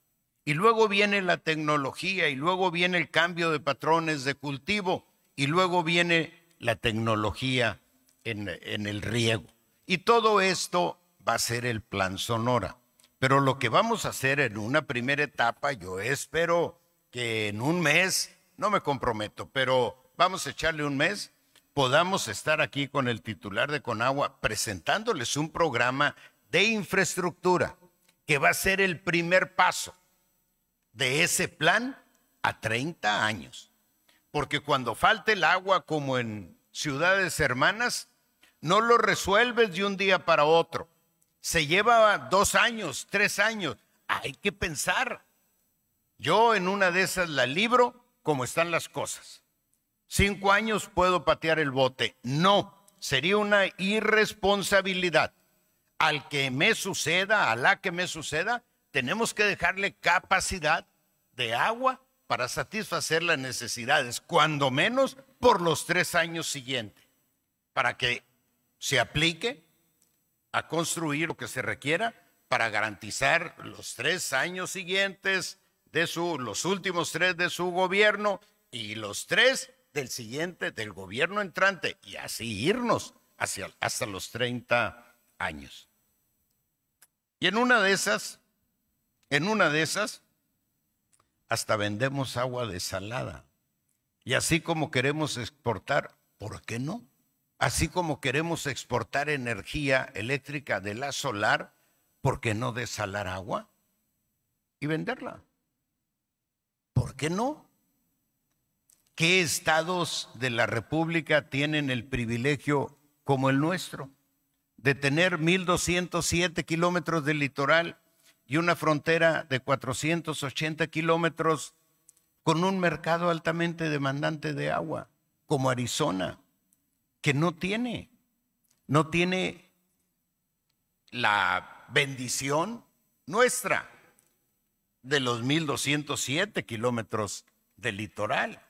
Y luego viene la tecnología, y luego viene el cambio de patrones de cultivo, y luego viene la tecnología en, el riego. Y todo esto va a ser el plan Sonora. Pero lo que vamos a hacer en una primera etapa, yo espero que en un mes, no me comprometo, pero vamos a echarle un mes, podamos estar aquí con el titular de Conagua presentándoles un programa de infraestructura que va a ser el primer paso de ese plan a 30 años. Porque cuando falte el agua, como en ciudades hermanas, no lo resuelves de un día para otro. Se lleva dos años, tres años. Hay que pensar. Yo en una de esas la libro como están las cosas. Cinco años puedo patear el bote. No, sería una irresponsabilidad. Al que me suceda, a la que me suceda, tenemos que dejarle capacidad de agua para satisfacer las necesidades, cuando menos por los tres años siguientes, para que se aplique a construir lo que se requiera para garantizar los tres años siguientes de su, los últimos tres de su gobierno y los tres del siguiente, del gobierno entrante, y así irnos hacia, hasta los 30 años. Y en una de esas, en una de esas, hasta vendemos agua desalada. Y así como queremos exportar, ¿por qué no? Así como queremos exportar energía eléctrica de la solar, ¿por qué no desalar agua y venderla? ¿Por qué no? ¿Qué estados de la República tienen el privilegio como el nuestro de tener 1.207 kilómetros de litoral y una frontera de 480 kilómetros con un mercado altamente demandante de agua, como Arizona, que no tiene, no tiene la bendición nuestra de los 1.207 kilómetros de litoral.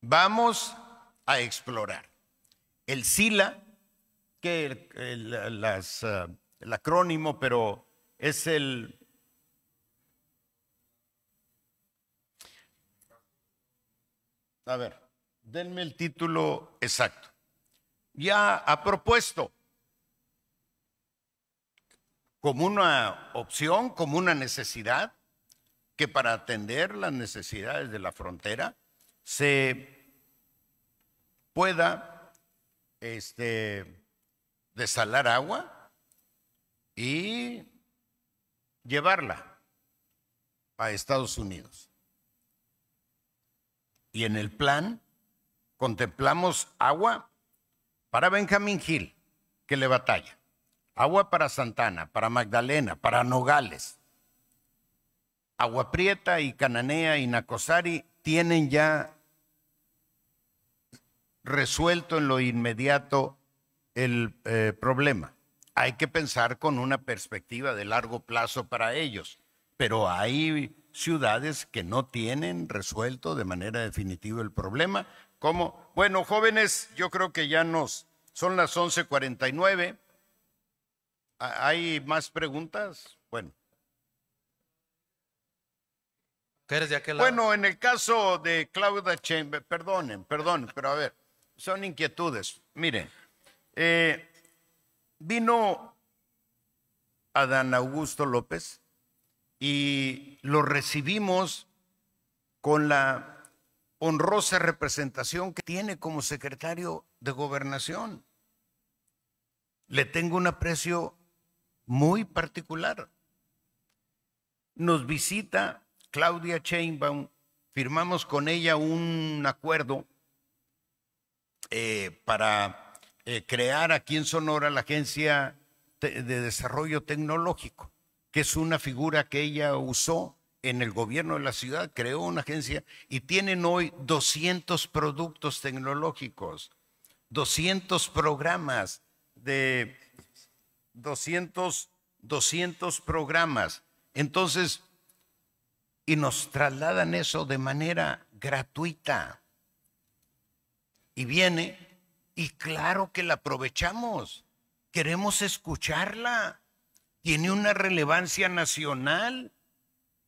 Vamos a explorar. El SILA, que el, las, eh, el acrónimo, pero es el... A ver. Denme el título exacto. Ya ha propuesto como una opción, como una necesidad, que para atender las necesidades de la frontera se pueda este, desalar agua y llevarla a Estados Unidos. Y en el plan contemplamos agua para Benjamín Gil, que le batalla, agua para Santana, para Magdalena, para Nogales. Agua Prieta y Cananea y Nacosari tienen ya resuelto en lo inmediato el eh, problema. Hay que pensar con una perspectiva de largo plazo para ellos, pero hay ciudades que no tienen resuelto de manera definitiva el problema bueno, jóvenes, yo creo que ya nos... Son las 11:49. ¿Hay más preguntas? Bueno. Bueno, en el caso de Claudia Chamber, perdonen, perdonen, pero a ver, son inquietudes. Miren, eh, vino Adán Augusto López y lo recibimos con la honrosa representación que tiene como secretario de gobernación. Le tengo un aprecio muy particular. Nos visita Claudia Chainbaum, firmamos con ella un acuerdo eh, para eh, crear aquí en Sonora la Agencia de Desarrollo Tecnológico, que es una figura que ella usó en el gobierno de la ciudad, creó una agencia y tienen hoy 200 productos tecnológicos, 200 programas de 200, 200 programas. Entonces, y nos trasladan eso de manera gratuita. Y viene, y claro que la aprovechamos. Queremos escucharla. Tiene una relevancia nacional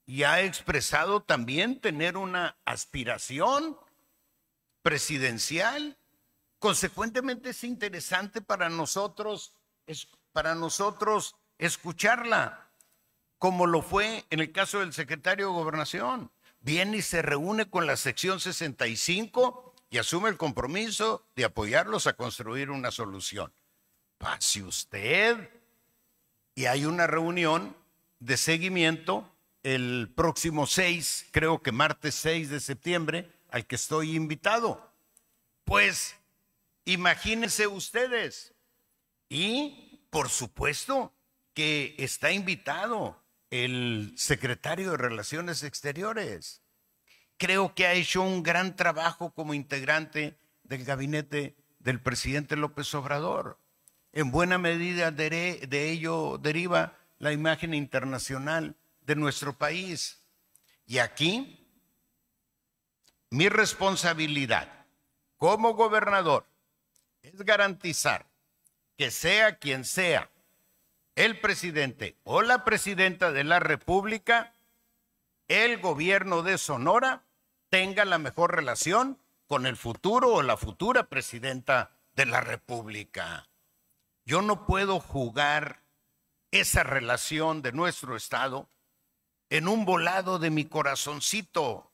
y ha expresado también tener una aspiración presidencial. Consecuentemente es interesante para nosotros, escucharla, como lo fue en el caso del secretario de Gobernación. Viene y se reúne con la sección 65 y asume el compromiso de apoyarlos a construir una solución. Pase usted. Y hay una reunión de seguimiento el próximo 6, creo que martes 6 de septiembre, al que estoy invitado. Pues imagínense ustedes. Y por supuesto que está invitado el secretario de Relaciones Exteriores. Creo que ha hecho un gran trabajo como integrante del gabinete del presidente López Obrador. En buena medida de, ello deriva la imagen internacional de nuestro país. Y aquí, mi responsabilidad como gobernador es garantizar que sea quien sea el presidente o la presidenta de la República, el gobierno de Sonora tenga la mejor relación con el futuro o la futura presidenta de la República. Yo no puedo jugar esa relación de nuestro Estado en un volado de mi corazoncito.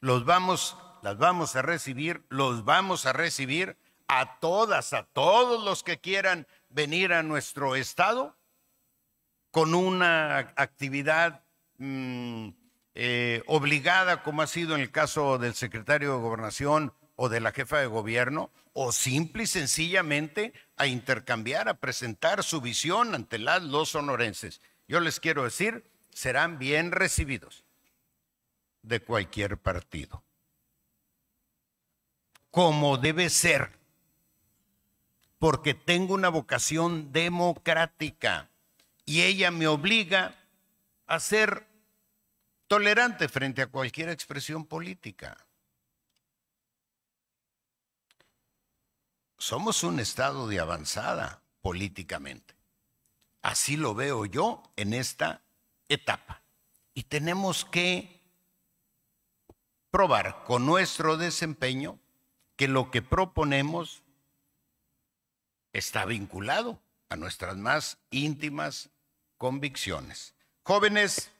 Los vamos, las vamos a recibir, los vamos a recibir a todas, a todos los que quieran venir a nuestro estado con una actividad mm, eh, obligada, como ha sido en el caso del secretario de gobernación o de la jefa de gobierno, o simple y sencillamente a intercambiar, a presentar su visión ante las, los sonorenses. Yo les quiero decir, serán bien recibidos de cualquier partido, como debe ser, porque tengo una vocación democrática y ella me obliga a ser tolerante frente a cualquier expresión política. somos un estado de avanzada políticamente. Así lo veo yo en esta etapa. Y tenemos que probar con nuestro desempeño que lo que proponemos está vinculado a nuestras más íntimas convicciones. Jóvenes,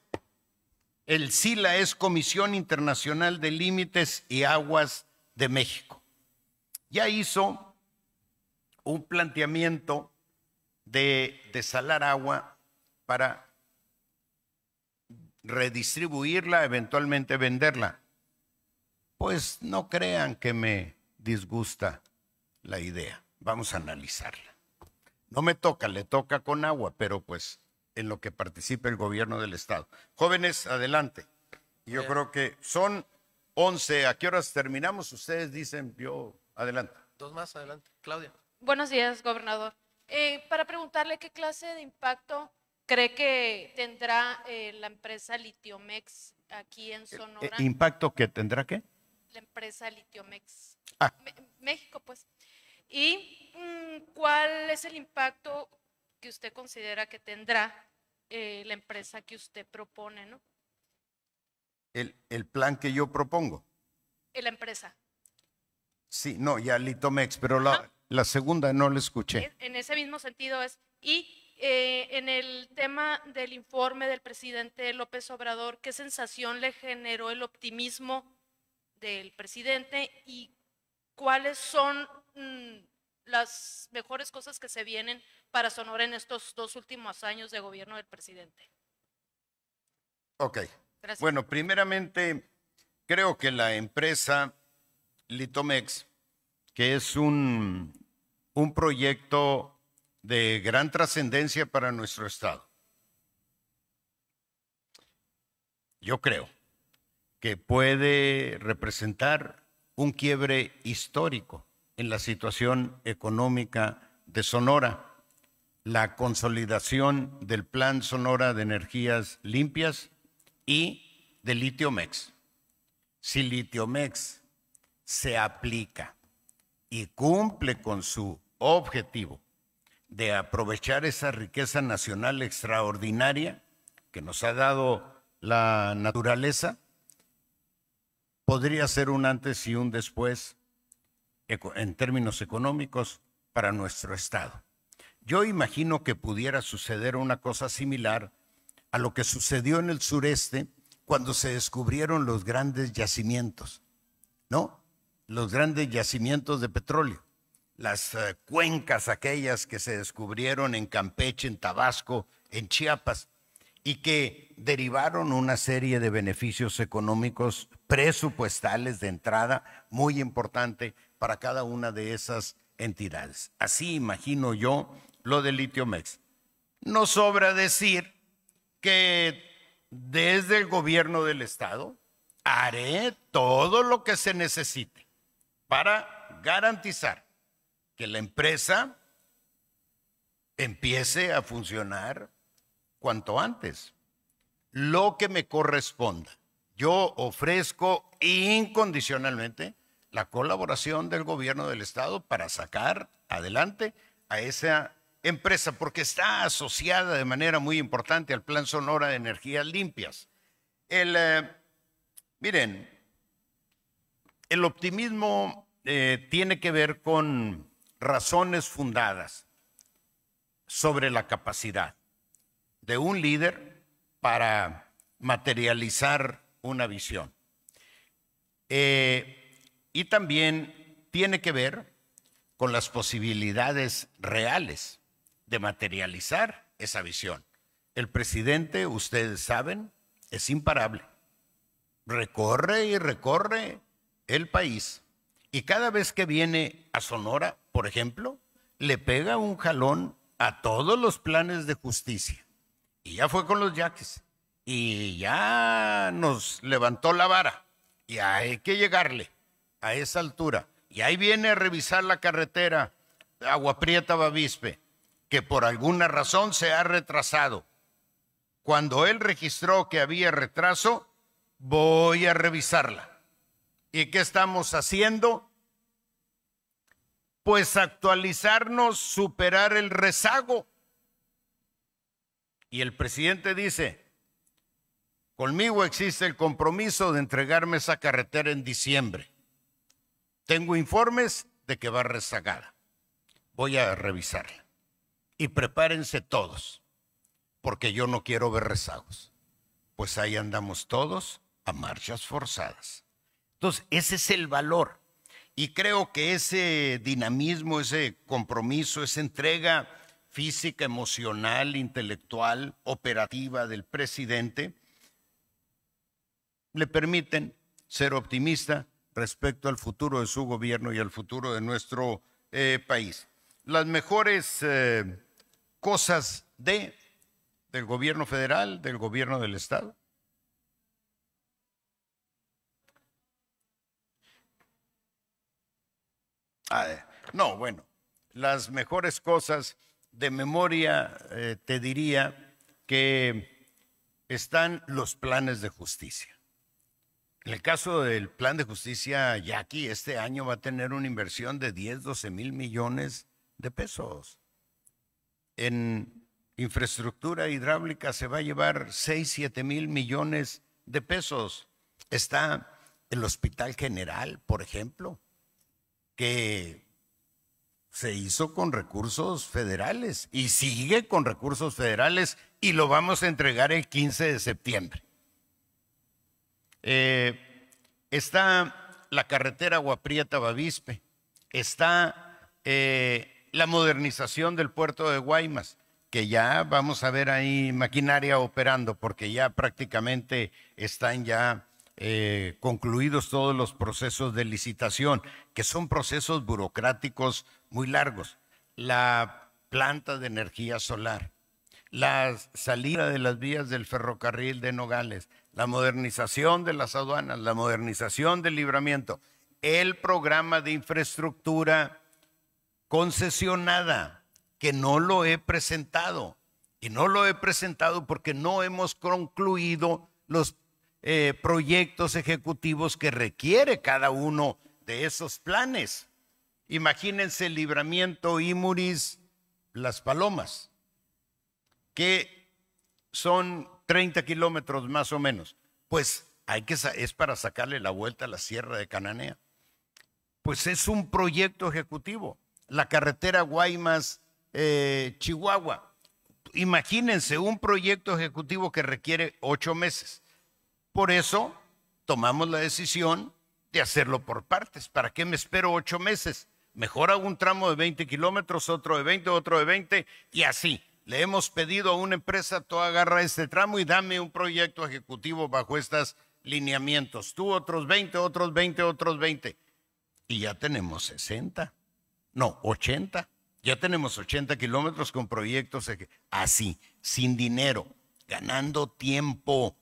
el SILA es Comisión Internacional de Límites y Aguas de México. Ya hizo un planteamiento de desalar agua para redistribuirla, eventualmente venderla. Pues no crean que me disgusta la idea. Vamos a analizarla. No me toca, le toca con agua, pero pues en lo que participe el gobierno del Estado. Jóvenes, adelante. Yo creo que son 11. ¿A qué horas terminamos? Ustedes dicen, yo, adelante. Dos más, adelante. Claudia. Buenos días, gobernador. Eh, para preguntarle qué clase de impacto cree que tendrá eh, la empresa Litiomex aquí en eh, Sonora. ¿Impacto que tendrá qué? La empresa Litiomex. Ah. México, pues. ¿Y mm, cuál es el impacto que usted considera que tendrá la empresa que usted propone, no? El, el plan que yo propongo. La empresa. Sí, no, ya Litiomex, pero la, la segunda no la escuché. En ese mismo sentido es, y eh, en el tema del informe del presidente López Obrador, ¿qué sensación le generó el optimismo del presidente y cuáles son mm, las mejores cosas que se vienen para Sonora en estos dos últimos años de gobierno del presidente? Ok. Bueno, primeramente, creo que la empresa Litomex, que es un un proyecto de gran trascendencia para nuestro Estado. Yo creo que puede representar un quiebre histórico en la situación económica de Sonora la consolidación del Plan Sonora de Energías Limpias y de Litiomex. Si Litiomex se aplica y cumple con su objetivo de aprovechar esa riqueza nacional extraordinaria que nos ha dado la naturaleza, podría ser un antes y un después en términos económicos para nuestro Estado. Yo imagino que pudiera suceder una cosa similar a lo que sucedió en el sureste cuando se descubrieron los grandes yacimientos, ¿no? los grandes yacimientos de petróleo, las eh, cuencas aquellas que se descubrieron en Campeche, en Tabasco, en Chiapas, y que derivaron una serie de beneficios económicos presupuestales de entrada muy importante para cada una de esas entidades. Así imagino yo lo de Litiomex. No sobra decir que desde el gobierno del Estado haré todo lo que se necesite para garantizar que la empresa empiece a funcionar cuanto antes. Lo que me corresponda. Yo ofrezco incondicionalmente la colaboración del gobierno del Estado para sacar adelante a esa empresa, porque está asociada de manera muy importante al Plan Sonora de Energías Limpias. El, eh, miren, el optimismo eh, tiene que ver con razones fundadas sobre la capacidad de un líder para materializar una visión. Eh, y también tiene que ver con las posibilidades reales de materializar esa visión. El presidente, ustedes saben, es imparable. Recorre y recorre el país y cada vez que viene a Sonora, por ejemplo, le pega un jalón a todos los planes de justicia. Y ya fue con los yaques, Y ya nos levantó la vara. Y hay que llegarle a esa altura. Y ahí viene a revisar la carretera aguaprieta Prieta Bavispe, que por alguna razón se ha retrasado. Cuando él registró que había retraso, voy a revisarla ¿Y qué estamos haciendo? Pues actualizarnos, superar el rezago. Y el presidente dice, conmigo existe el compromiso de entregarme esa carretera en diciembre. Tengo informes de que va rezagada. Voy a revisarla. Y prepárense todos, porque yo no quiero ver rezagos. Pues ahí andamos todos a marchas forzadas. Entonces, ese es el valor. Y creo que ese dinamismo, ese compromiso, esa entrega física, emocional, intelectual, operativa del presidente, le permiten ser optimista respecto al futuro de su gobierno y al futuro de nuestro eh, país. Las mejores eh, cosas de del gobierno federal, del gobierno del estado. Ah, eh, no, bueno, las mejores cosas de memoria eh, te diría que están los planes de justicia. En el caso del plan de justicia aquí este año va a tener una inversión de 10, 12 mil millones de pesos. En infraestructura hidráulica se va a llevar 6, 7 mil millones de pesos. Está el Hospital General, por ejemplo, que se hizo con recursos federales y sigue con recursos federales y lo vamos a entregar el 15 de septiembre. Eh, está la carretera Guaprieta-Bavispe, está eh, la modernización del puerto de Guaymas, que ya vamos a ver ahí maquinaria operando porque ya prácticamente están ya eh, concluidos todos los procesos de licitación, que son procesos burocráticos muy largos. La planta de energía solar, la salida de las vías del ferrocarril de Nogales, la modernización de las aduanas, la modernización del libramiento, el programa de infraestructura concesionada, que no lo he presentado. Y no lo he presentado porque no hemos concluido los eh, proyectos ejecutivos que requiere cada uno de esos planes. Imagínense el Libramiento, Imuris, Las Palomas, que son 30 kilómetros más o menos. Pues hay que, es para sacarle la vuelta a la Sierra de Cananea. Pues es un proyecto ejecutivo. La carretera Guaymas, eh, Chihuahua. Imagínense un proyecto ejecutivo que requiere ocho meses. Por eso tomamos la decisión de hacerlo por partes. ¿Para qué me espero ocho meses? Mejor hago un tramo de 20 kilómetros, otro de 20, otro de 20 y así. Le hemos pedido a una empresa, tú agarra este tramo y dame un proyecto ejecutivo bajo estos lineamientos. Tú otros 20, otros 20, otros 20. Y ya tenemos 60, no, 80. Ya tenemos 80 kilómetros con proyectos así, sin dinero, ganando tiempo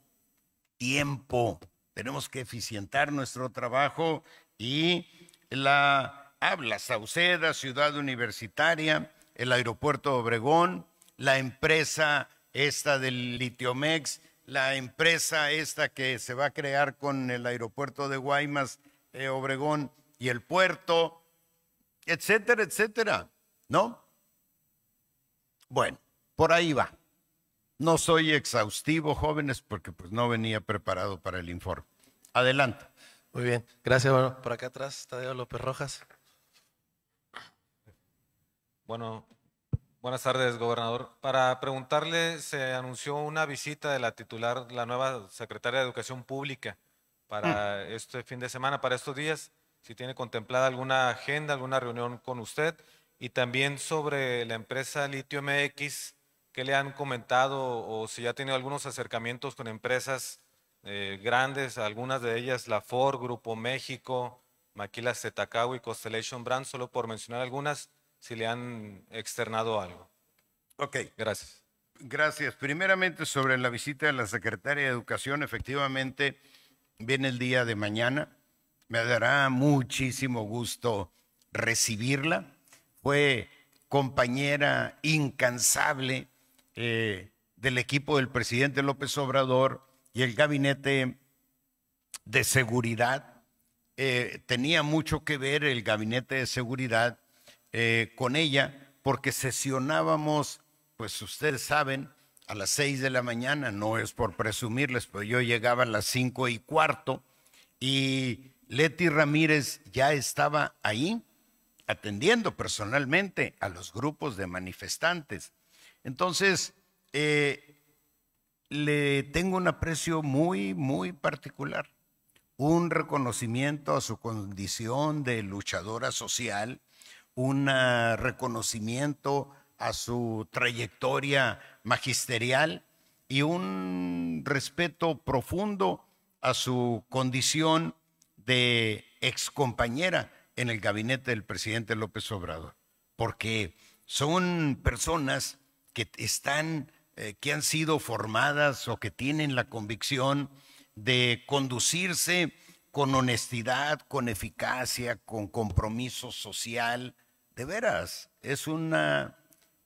tiempo. Tenemos que eficientar nuestro trabajo y la habla Sauceda, Ciudad Universitaria, el aeropuerto Obregón, la empresa esta del Litiomex, la empresa esta que se va a crear con el aeropuerto de Guaymas, eh, Obregón y el puerto, etcétera, etcétera, ¿no? Bueno, por ahí va. No soy exhaustivo, jóvenes, porque pues no venía preparado para el informe. Adelante. Muy bien, gracias. Bueno, por acá atrás, Tadeo López Rojas. Bueno, buenas tardes, gobernador. Para preguntarle, se anunció una visita de la titular, la nueva secretaria de Educación Pública, para mm. este fin de semana, para estos días, si tiene contemplada alguna agenda, alguna reunión con usted, y también sobre la empresa Litio MX ¿Qué le han comentado o si ha tenido algunos acercamientos con empresas eh, grandes, algunas de ellas la Ford, Grupo México, Maquila Zetacau y Constellation Brand, solo por mencionar algunas, si le han externado algo? Ok. Gracias. Gracias. Primeramente, sobre la visita de la secretaria de Educación, efectivamente, viene el día de mañana. Me dará muchísimo gusto recibirla. Fue compañera incansable eh, del equipo del presidente López Obrador y el gabinete de seguridad. Eh, tenía mucho que ver el gabinete de seguridad eh, con ella porque sesionábamos, pues ustedes saben, a las seis de la mañana, no es por presumirles, pero yo llegaba a las cinco y cuarto y Leti Ramírez ya estaba ahí atendiendo personalmente a los grupos de manifestantes. Entonces, eh, le tengo un aprecio muy, muy particular, un reconocimiento a su condición de luchadora social, un reconocimiento a su trayectoria magisterial y un respeto profundo a su condición de excompañera en el gabinete del presidente López Obrador, porque son personas que están, eh, que han sido formadas o que tienen la convicción de conducirse con honestidad, con eficacia, con compromiso social. De veras, es, una,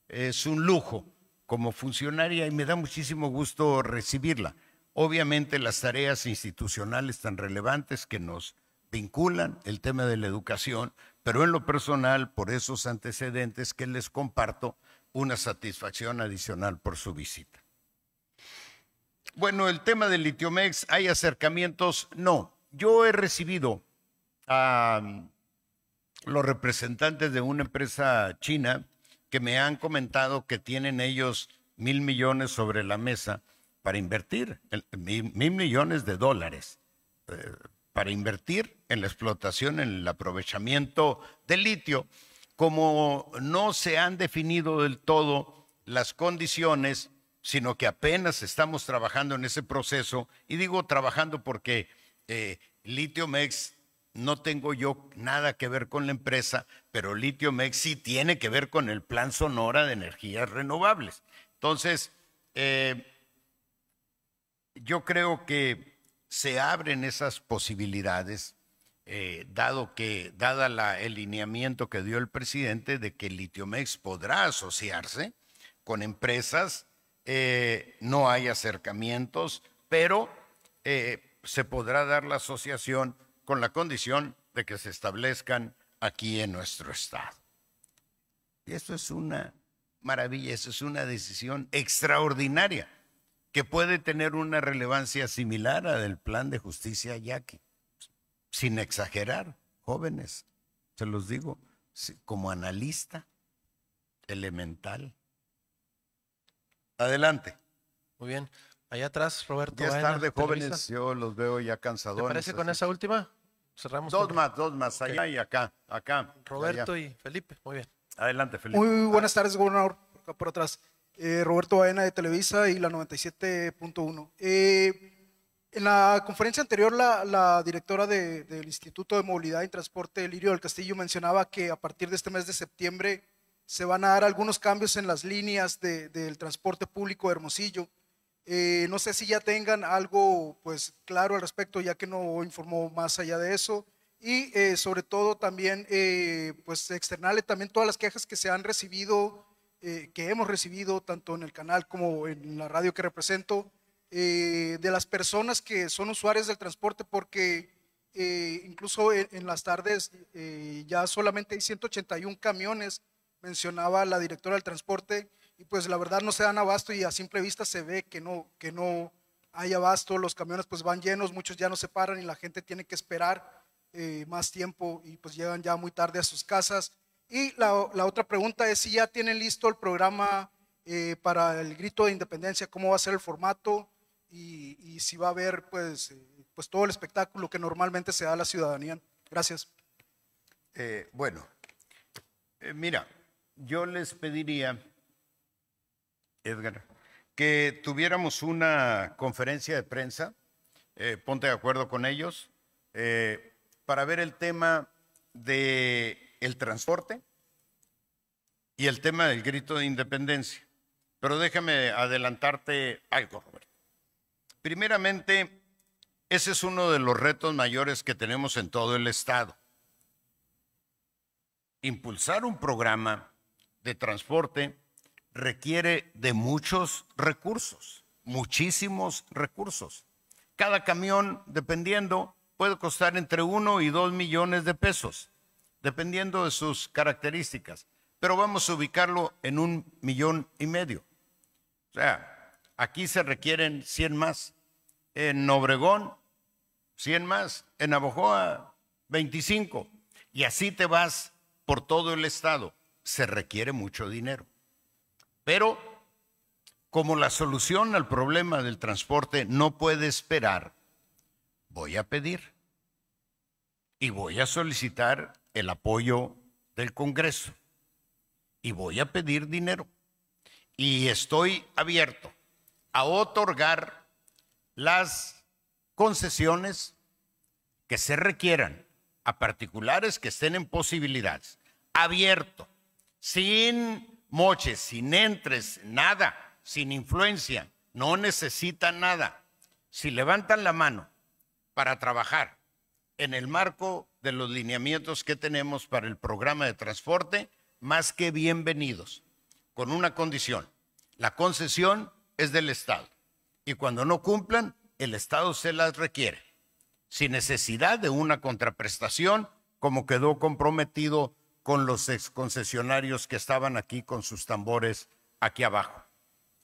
es un lujo como funcionaria y me da muchísimo gusto recibirla. Obviamente las tareas institucionales tan relevantes que nos vinculan, el tema de la educación, pero en lo personal, por esos antecedentes que les comparto, una satisfacción adicional por su visita. Bueno, el tema del Litiomex, ¿hay acercamientos? No. Yo he recibido a mm, los representantes de una empresa china que me han comentado que tienen ellos mil millones sobre la mesa para invertir, mil millones de dólares, eh, para invertir en la explotación, en el aprovechamiento del litio como no se han definido del todo las condiciones, sino que apenas estamos trabajando en ese proceso, y digo trabajando porque eh, Litiomex no tengo yo nada que ver con la empresa, pero Litiomex sí tiene que ver con el plan Sonora de energías renovables. Entonces, eh, yo creo que se abren esas posibilidades eh, dado que, dada el lineamiento que dio el presidente de que Litiomex podrá asociarse con empresas, eh, no hay acercamientos, pero eh, se podrá dar la asociación con la condición de que se establezcan aquí en nuestro estado. Y esto es una maravilla, eso es una decisión extraordinaria que puede tener una relevancia similar a del plan de justicia que sin exagerar, jóvenes, se los digo, como analista elemental. Adelante. Muy bien. Allá atrás, Roberto. Ya es tarde, jóvenes, yo los veo ya cansadores. ¿Te parece con esa última? Cerramos. Dos más, dos más, allá y acá, acá. Roberto y Felipe, muy bien. Adelante, Felipe. Muy buenas tardes, gobernador, por atrás. Eh, Roberto Baena de Televisa y la 97.1. Eh, en la conferencia anterior, la, directora del Instituto de Movilidad y Transporte, Lirio del Castillo, mencionaba que a partir de este mes de septiembre se van a dar algunos cambios en las líneas del transporte público de Hermosillo. Eh, no sé si ya tengan algo pues, claro al respecto, ya que no informó más allá de eso. Y eh, sobre todo también, eh, pues externarle también todas las quejas que se han recibido, eh, que hemos recibido, tanto en el canal como en la radio que represento, eh, de las personas que son usuarios del transporte porque eh, incluso en, las tardes eh, ya solamente hay 181 camiones, mencionaba la directora del transporte, y pues la verdad no se dan abasto y a simple vista se ve que no, que no hay abasto, los camiones pues van llenos, muchos ya no se paran y la gente tiene que esperar más tiempo y pues llegan ya muy tarde a sus casas. Y la, la otra pregunta es si ya tienen listo el programa para el grito de independencia, cómo va a ser el formato, y, si va a haber pues, eh, pues todo el espectáculo que normalmente se da a la ciudadanía. Gracias. Eh, bueno, eh, mira, yo les pediría, Edgar, que tuviéramos una conferencia de prensa, ponte de acuerdo con ellos, para ver el tema del transporte y el tema del grito de independencia. Pero déjame adelantarte algo, Robert. Primeramente, ese es uno de los retos mayores que tenemos en todo el Estado. Impulsar un programa de transporte requiere de muchos recursos, muchísimos recursos. Cada camión, dependiendo, puede costar entre uno y dos millones de pesos, dependiendo de sus características. Pero vamos a ubicarlo en un millón y medio. O sea, aquí se requieren 100 más en Obregón 100 más, en Abojoa, 25. Y así te vas por todo el estado. Se requiere mucho dinero. Pero como la solución al problema del transporte no puede esperar, voy a pedir y voy a solicitar el apoyo del Congreso y voy a pedir dinero. Y estoy abierto a otorgar las concesiones que se requieran a particulares que estén en posibilidades, abierto, sin moches, sin entres, nada, sin influencia, no necesitan nada. Si levantan la mano para trabajar en el marco de los lineamientos que tenemos para el programa de transporte, más que bienvenidos, con una condición. La concesión es del Estado y cuando no cumplan, el Estado se las requiere, sin necesidad de una contraprestación, como quedó comprometido con los exconcesionarios que estaban aquí con sus tambores aquí abajo.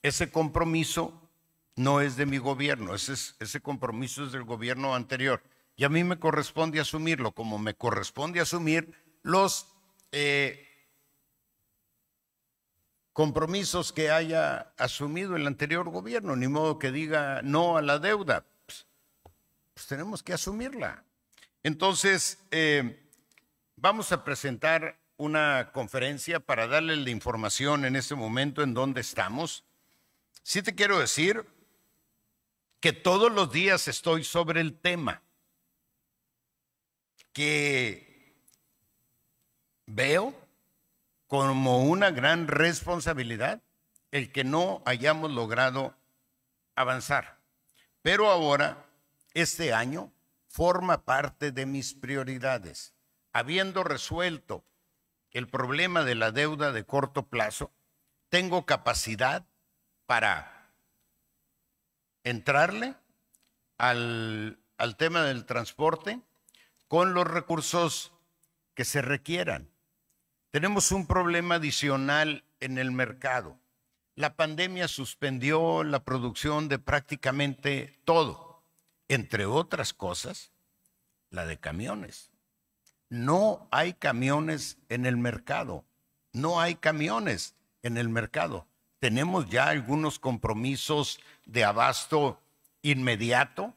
Ese compromiso no es de mi gobierno, ese, ese compromiso es del gobierno anterior. Y a mí me corresponde asumirlo, como me corresponde asumir los eh, compromisos que haya asumido el anterior gobierno, ni modo que diga no a la deuda. Pues, pues tenemos que asumirla. Entonces, eh, vamos a presentar una conferencia para darle la información en este momento en donde estamos. Sí te quiero decir que todos los días estoy sobre el tema, que veo como una gran responsabilidad el que no hayamos logrado avanzar. Pero ahora, este año, forma parte de mis prioridades. Habiendo resuelto el problema de la deuda de corto plazo, tengo capacidad para entrarle al, al tema del transporte con los recursos que se requieran tenemos un problema adicional en el mercado. La pandemia suspendió la producción de prácticamente todo, entre otras cosas, la de camiones. No hay camiones en el mercado. No hay camiones en el mercado. Tenemos ya algunos compromisos de abasto inmediato,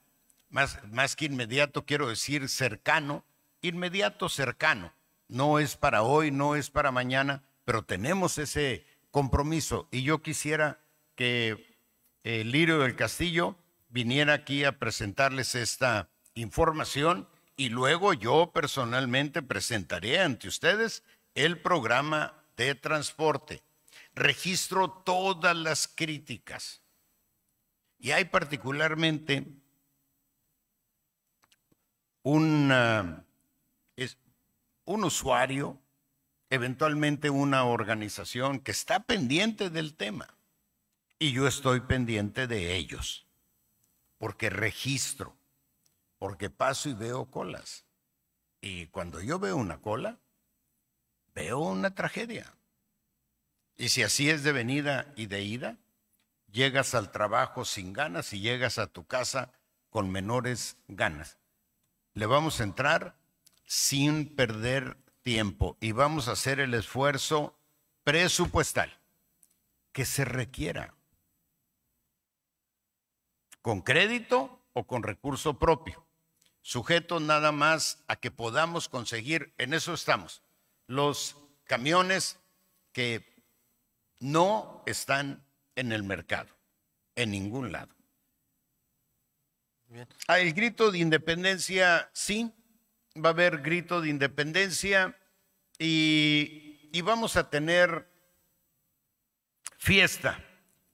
más, más que inmediato quiero decir cercano, inmediato cercano no es para hoy, no es para mañana, pero tenemos ese compromiso. Y yo quisiera que el eh, Lirio del Castillo viniera aquí a presentarles esta información y luego yo personalmente presentaré ante ustedes el programa de transporte. Registro todas las críticas. Y hay particularmente una un usuario, eventualmente una organización que está pendiente del tema. Y yo estoy pendiente de ellos, porque registro, porque paso y veo colas. Y cuando yo veo una cola, veo una tragedia. Y si así es de venida y de ida, llegas al trabajo sin ganas y llegas a tu casa con menores ganas. Le vamos a entrar sin perder tiempo y vamos a hacer el esfuerzo presupuestal que se requiera, con crédito o con recurso propio, sujeto nada más a que podamos conseguir, en eso estamos, los camiones que no están en el mercado, en ningún lado. Ah, el grito de independencia, sí, va a haber grito de independencia y, vamos a tener fiesta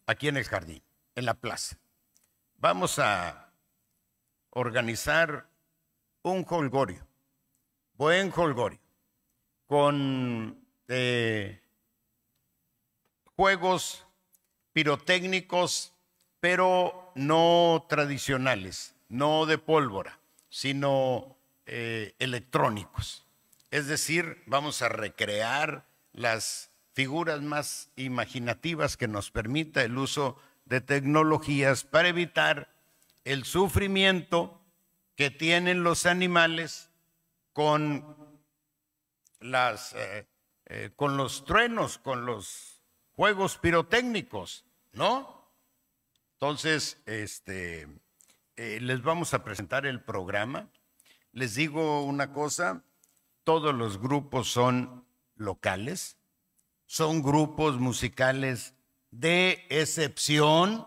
aquí en el jardín, en la plaza. Vamos a organizar un holgorio, buen holgorio, con eh, juegos pirotécnicos, pero no tradicionales, no de pólvora, sino eh, electrónicos. Es decir, vamos a recrear las figuras más imaginativas que nos permita el uso de tecnologías para evitar el sufrimiento que tienen los animales con, eh, eh, los truenos, con los juegos pirotécnicos, ¿no? Entonces, este, les vamos a presentar el programa. Les digo una cosa, todos los grupos son locales, son grupos musicales de excepción,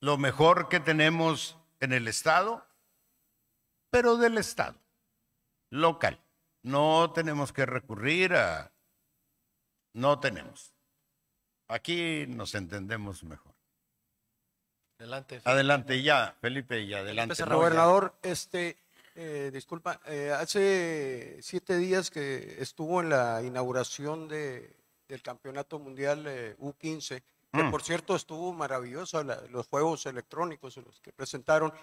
lo mejor que tenemos en el Estado, pero del Estado, local. No tenemos que recurrir a... No tenemos. Aquí nos entendemos mejor. Adelante, Adelante, ya, Felipe, y adelante. Gobernador, este, eh, disculpa, eh, hace siete días que estuvo en la inauguración de, del Campeonato Mundial eh, U15, que mm. por cierto estuvo maravilloso, los juegos electrónicos los que presentaron.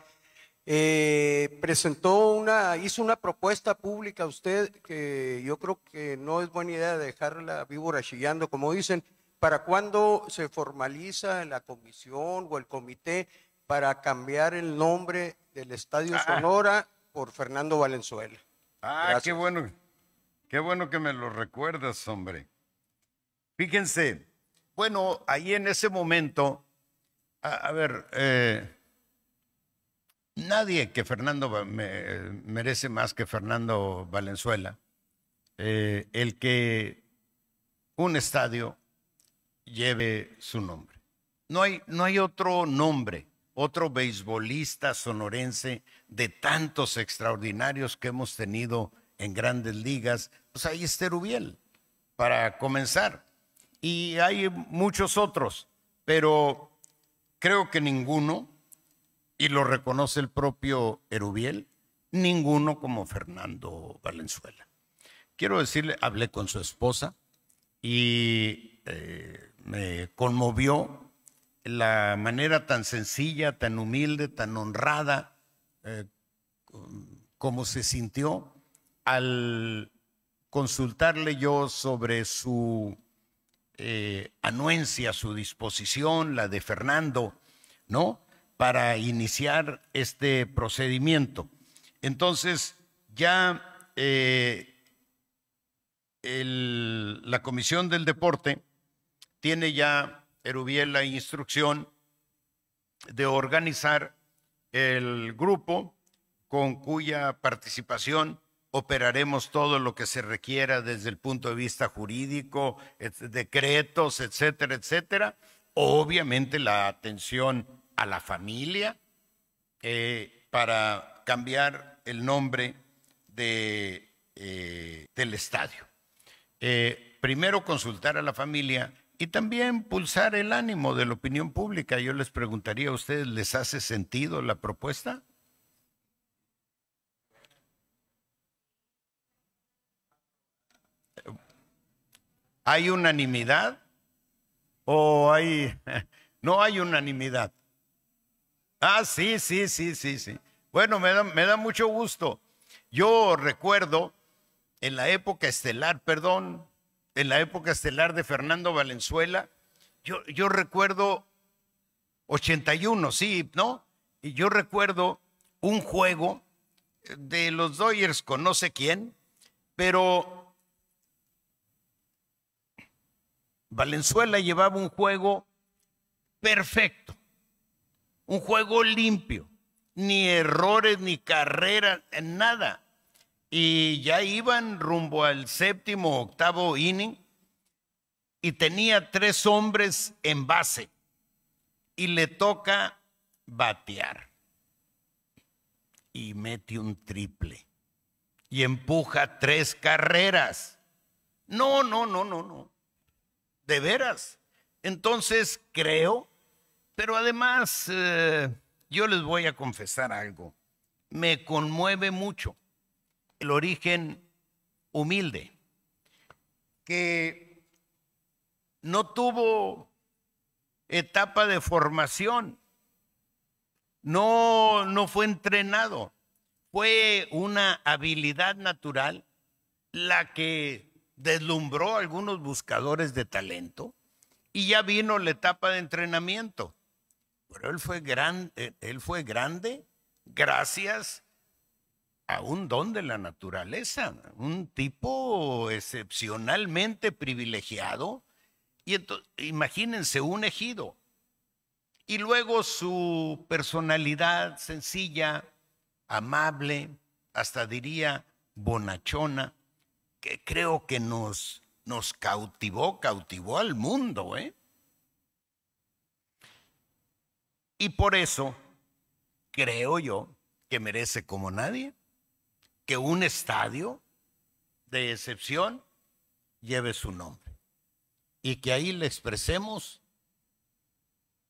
presentó una, hizo una propuesta pública a usted que yo creo que no es buena idea dejarla vivo chillando, como dicen, ¿Para cuándo se formaliza la comisión o el comité para cambiar el nombre del Estadio ah. Sonora por Fernando Valenzuela? Ah, qué bueno. Qué bueno que me lo recuerdas, hombre. Fíjense, bueno, ahí en ese momento, a, ver, eh, nadie que Fernando merece más que Fernando Valenzuela. Eh, el que un estadio lleve su nombre. No hay, no hay otro nombre, otro beisbolista sonorense de tantos extraordinarios que hemos tenido en grandes ligas. Pues ahí está Erubiel para comenzar. Y hay muchos otros, pero creo que ninguno, y lo reconoce el propio Erubiel, ninguno como Fernando Valenzuela. Quiero decirle, hablé con su esposa y eh, me eh, conmovió la manera tan sencilla, tan humilde, tan honrada eh, como se sintió al consultarle yo sobre su eh, anuencia, su disposición, la de Fernando, ¿no? Para iniciar este procedimiento. Entonces, ya la Comisión del Deporte tiene ya Erubiel la instrucción de organizar el grupo con cuya participación operaremos todo lo que se requiera desde el punto de vista jurídico, decretos, etcétera, etcétera. Obviamente la atención a la familia eh, para cambiar el nombre de, eh, del estadio. Eh, primero consultar a la familia y también pulsar el ánimo de la opinión pública. Yo les preguntaría a ustedes, ¿les hace sentido la propuesta? ¿Hay unanimidad? ¿O hay... No hay unanimidad. Ah, sí, sí, sí, sí, sí. Bueno, me da, me da mucho gusto. Yo recuerdo en la época estelar, perdón, en la época estelar de Fernando Valenzuela. Yo, recuerdo 81, sí, ¿no? Y yo recuerdo un juego de los Doyers, con no sé quién, pero Valenzuela llevaba un juego perfecto, un juego limpio, ni errores, ni carreras, nada y ya iban rumbo al séptimo, octavo inning y tenía tres hombres en base y le toca batear. Y mete un triple y empuja tres carreras. No, no, no, no, no. De veras. Entonces creo, pero además eh, yo les voy a confesar algo. Me conmueve mucho origen humilde, que no tuvo etapa de formación, no, no fue entrenado, fue una habilidad natural la que deslumbró a algunos buscadores de talento y ya vino la etapa de entrenamiento. Pero él fue, grande eh, él fue grande gracias un don de la naturaleza, un tipo excepcionalmente privilegiado. Y entonces, imagínense un ejido. Y luego su personalidad sencilla, amable, hasta diría bonachona, que creo que nos, nos cautivó, cautivó al mundo. ¿eh? Y por eso creo yo que merece como nadie que un estadio de excepción lleve su nombre y que ahí le expresemos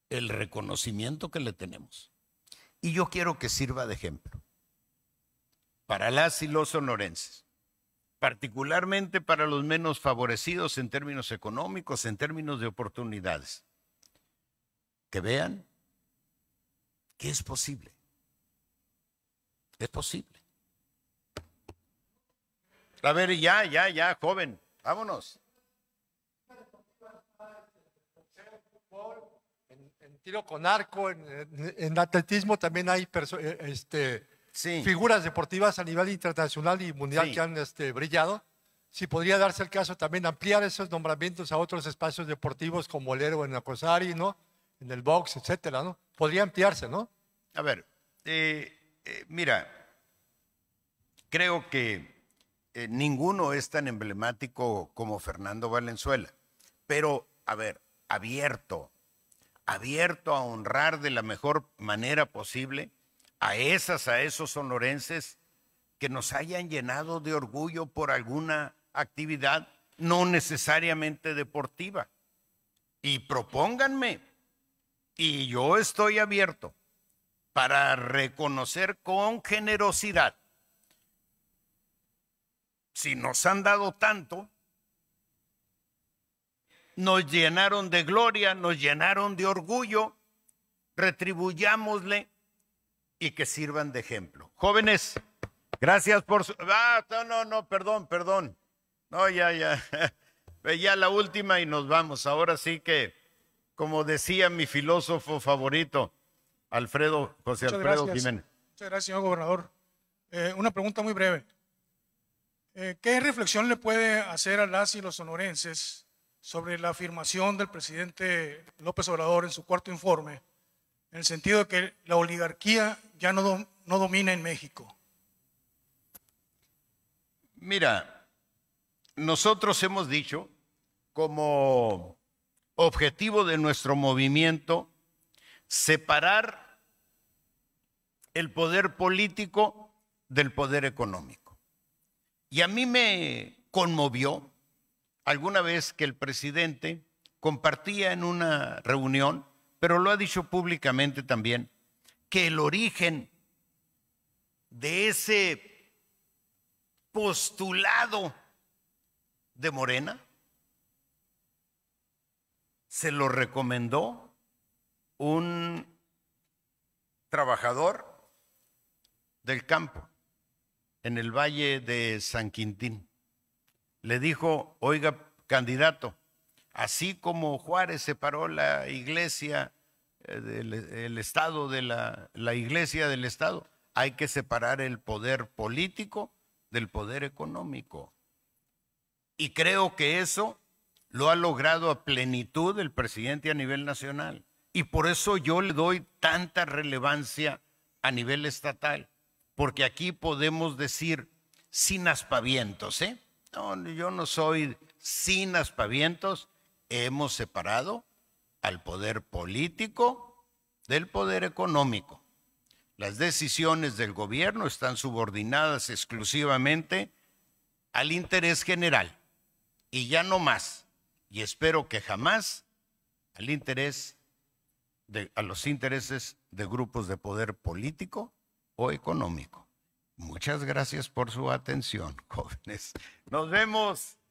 el reconocimiento que le tenemos. Y yo quiero que sirva de ejemplo para las y los sonorenses, particularmente para los menos favorecidos en términos económicos, en términos de oportunidades, que vean que es posible, es posible. A ver, ya, ya, ya, joven, vámonos. En, tiro con arco, en, atletismo también hay eh, este, figuras deportivas a nivel internacional y mundial que han este, brillado. Si podría darse el caso también ampliar esos nombramientos a otros espacios deportivos como el héroe en Acosari, ¿no? En el box, etcétera, ¿no? Podría ampliarse, ¿no? A ver, eh, eh, mira, creo que eh, ninguno es tan emblemático como Fernando Valenzuela, pero, a ver, abierto, abierto a honrar de la mejor manera posible a esas, a esos sonorenses que nos hayan llenado de orgullo por alguna actividad no necesariamente deportiva. Y propónganme, y yo estoy abierto para reconocer con generosidad si nos han dado tanto, nos llenaron de gloria, nos llenaron de orgullo, retribuyámosle y que sirvan de ejemplo. Jóvenes, gracias por su... Ah, no, no, perdón, perdón. No, ya, ya. Ya la última y nos vamos. Ahora sí que, como decía mi filósofo favorito, Alfredo, José Alfredo Jiménez. Muchas gracias, señor gobernador. Eh, una pregunta muy breve. Eh, ¿Qué reflexión le puede hacer a las y los sonorenses sobre la afirmación del presidente López Obrador en su cuarto informe, en el sentido de que la oligarquía ya no, no domina en México? Mira, nosotros hemos dicho como objetivo de nuestro movimiento separar el poder político del poder económico. Y a mí me conmovió alguna vez que el presidente compartía en una reunión, pero lo ha dicho públicamente también, que el origen de ese postulado de Morena se lo recomendó un trabajador del campo en el Valle de San Quintín. Le dijo, oiga, candidato, así como Juárez separó la iglesia, eh, del, Estado de la, iglesia del Estado, hay que separar el poder político del poder económico. Y creo que eso lo ha logrado a plenitud el presidente a nivel nacional. Y por eso yo le doy tanta relevancia a nivel estatal porque aquí podemos decir sin aspavientos, ¿eh? No, yo no soy sin aspavientos, hemos separado al poder político del poder económico. Las decisiones del gobierno están subordinadas exclusivamente al interés general y ya no más, y espero que jamás al interés a los intereses de grupos de poder político económico. Muchas gracias por su atención, jóvenes. Nos vemos.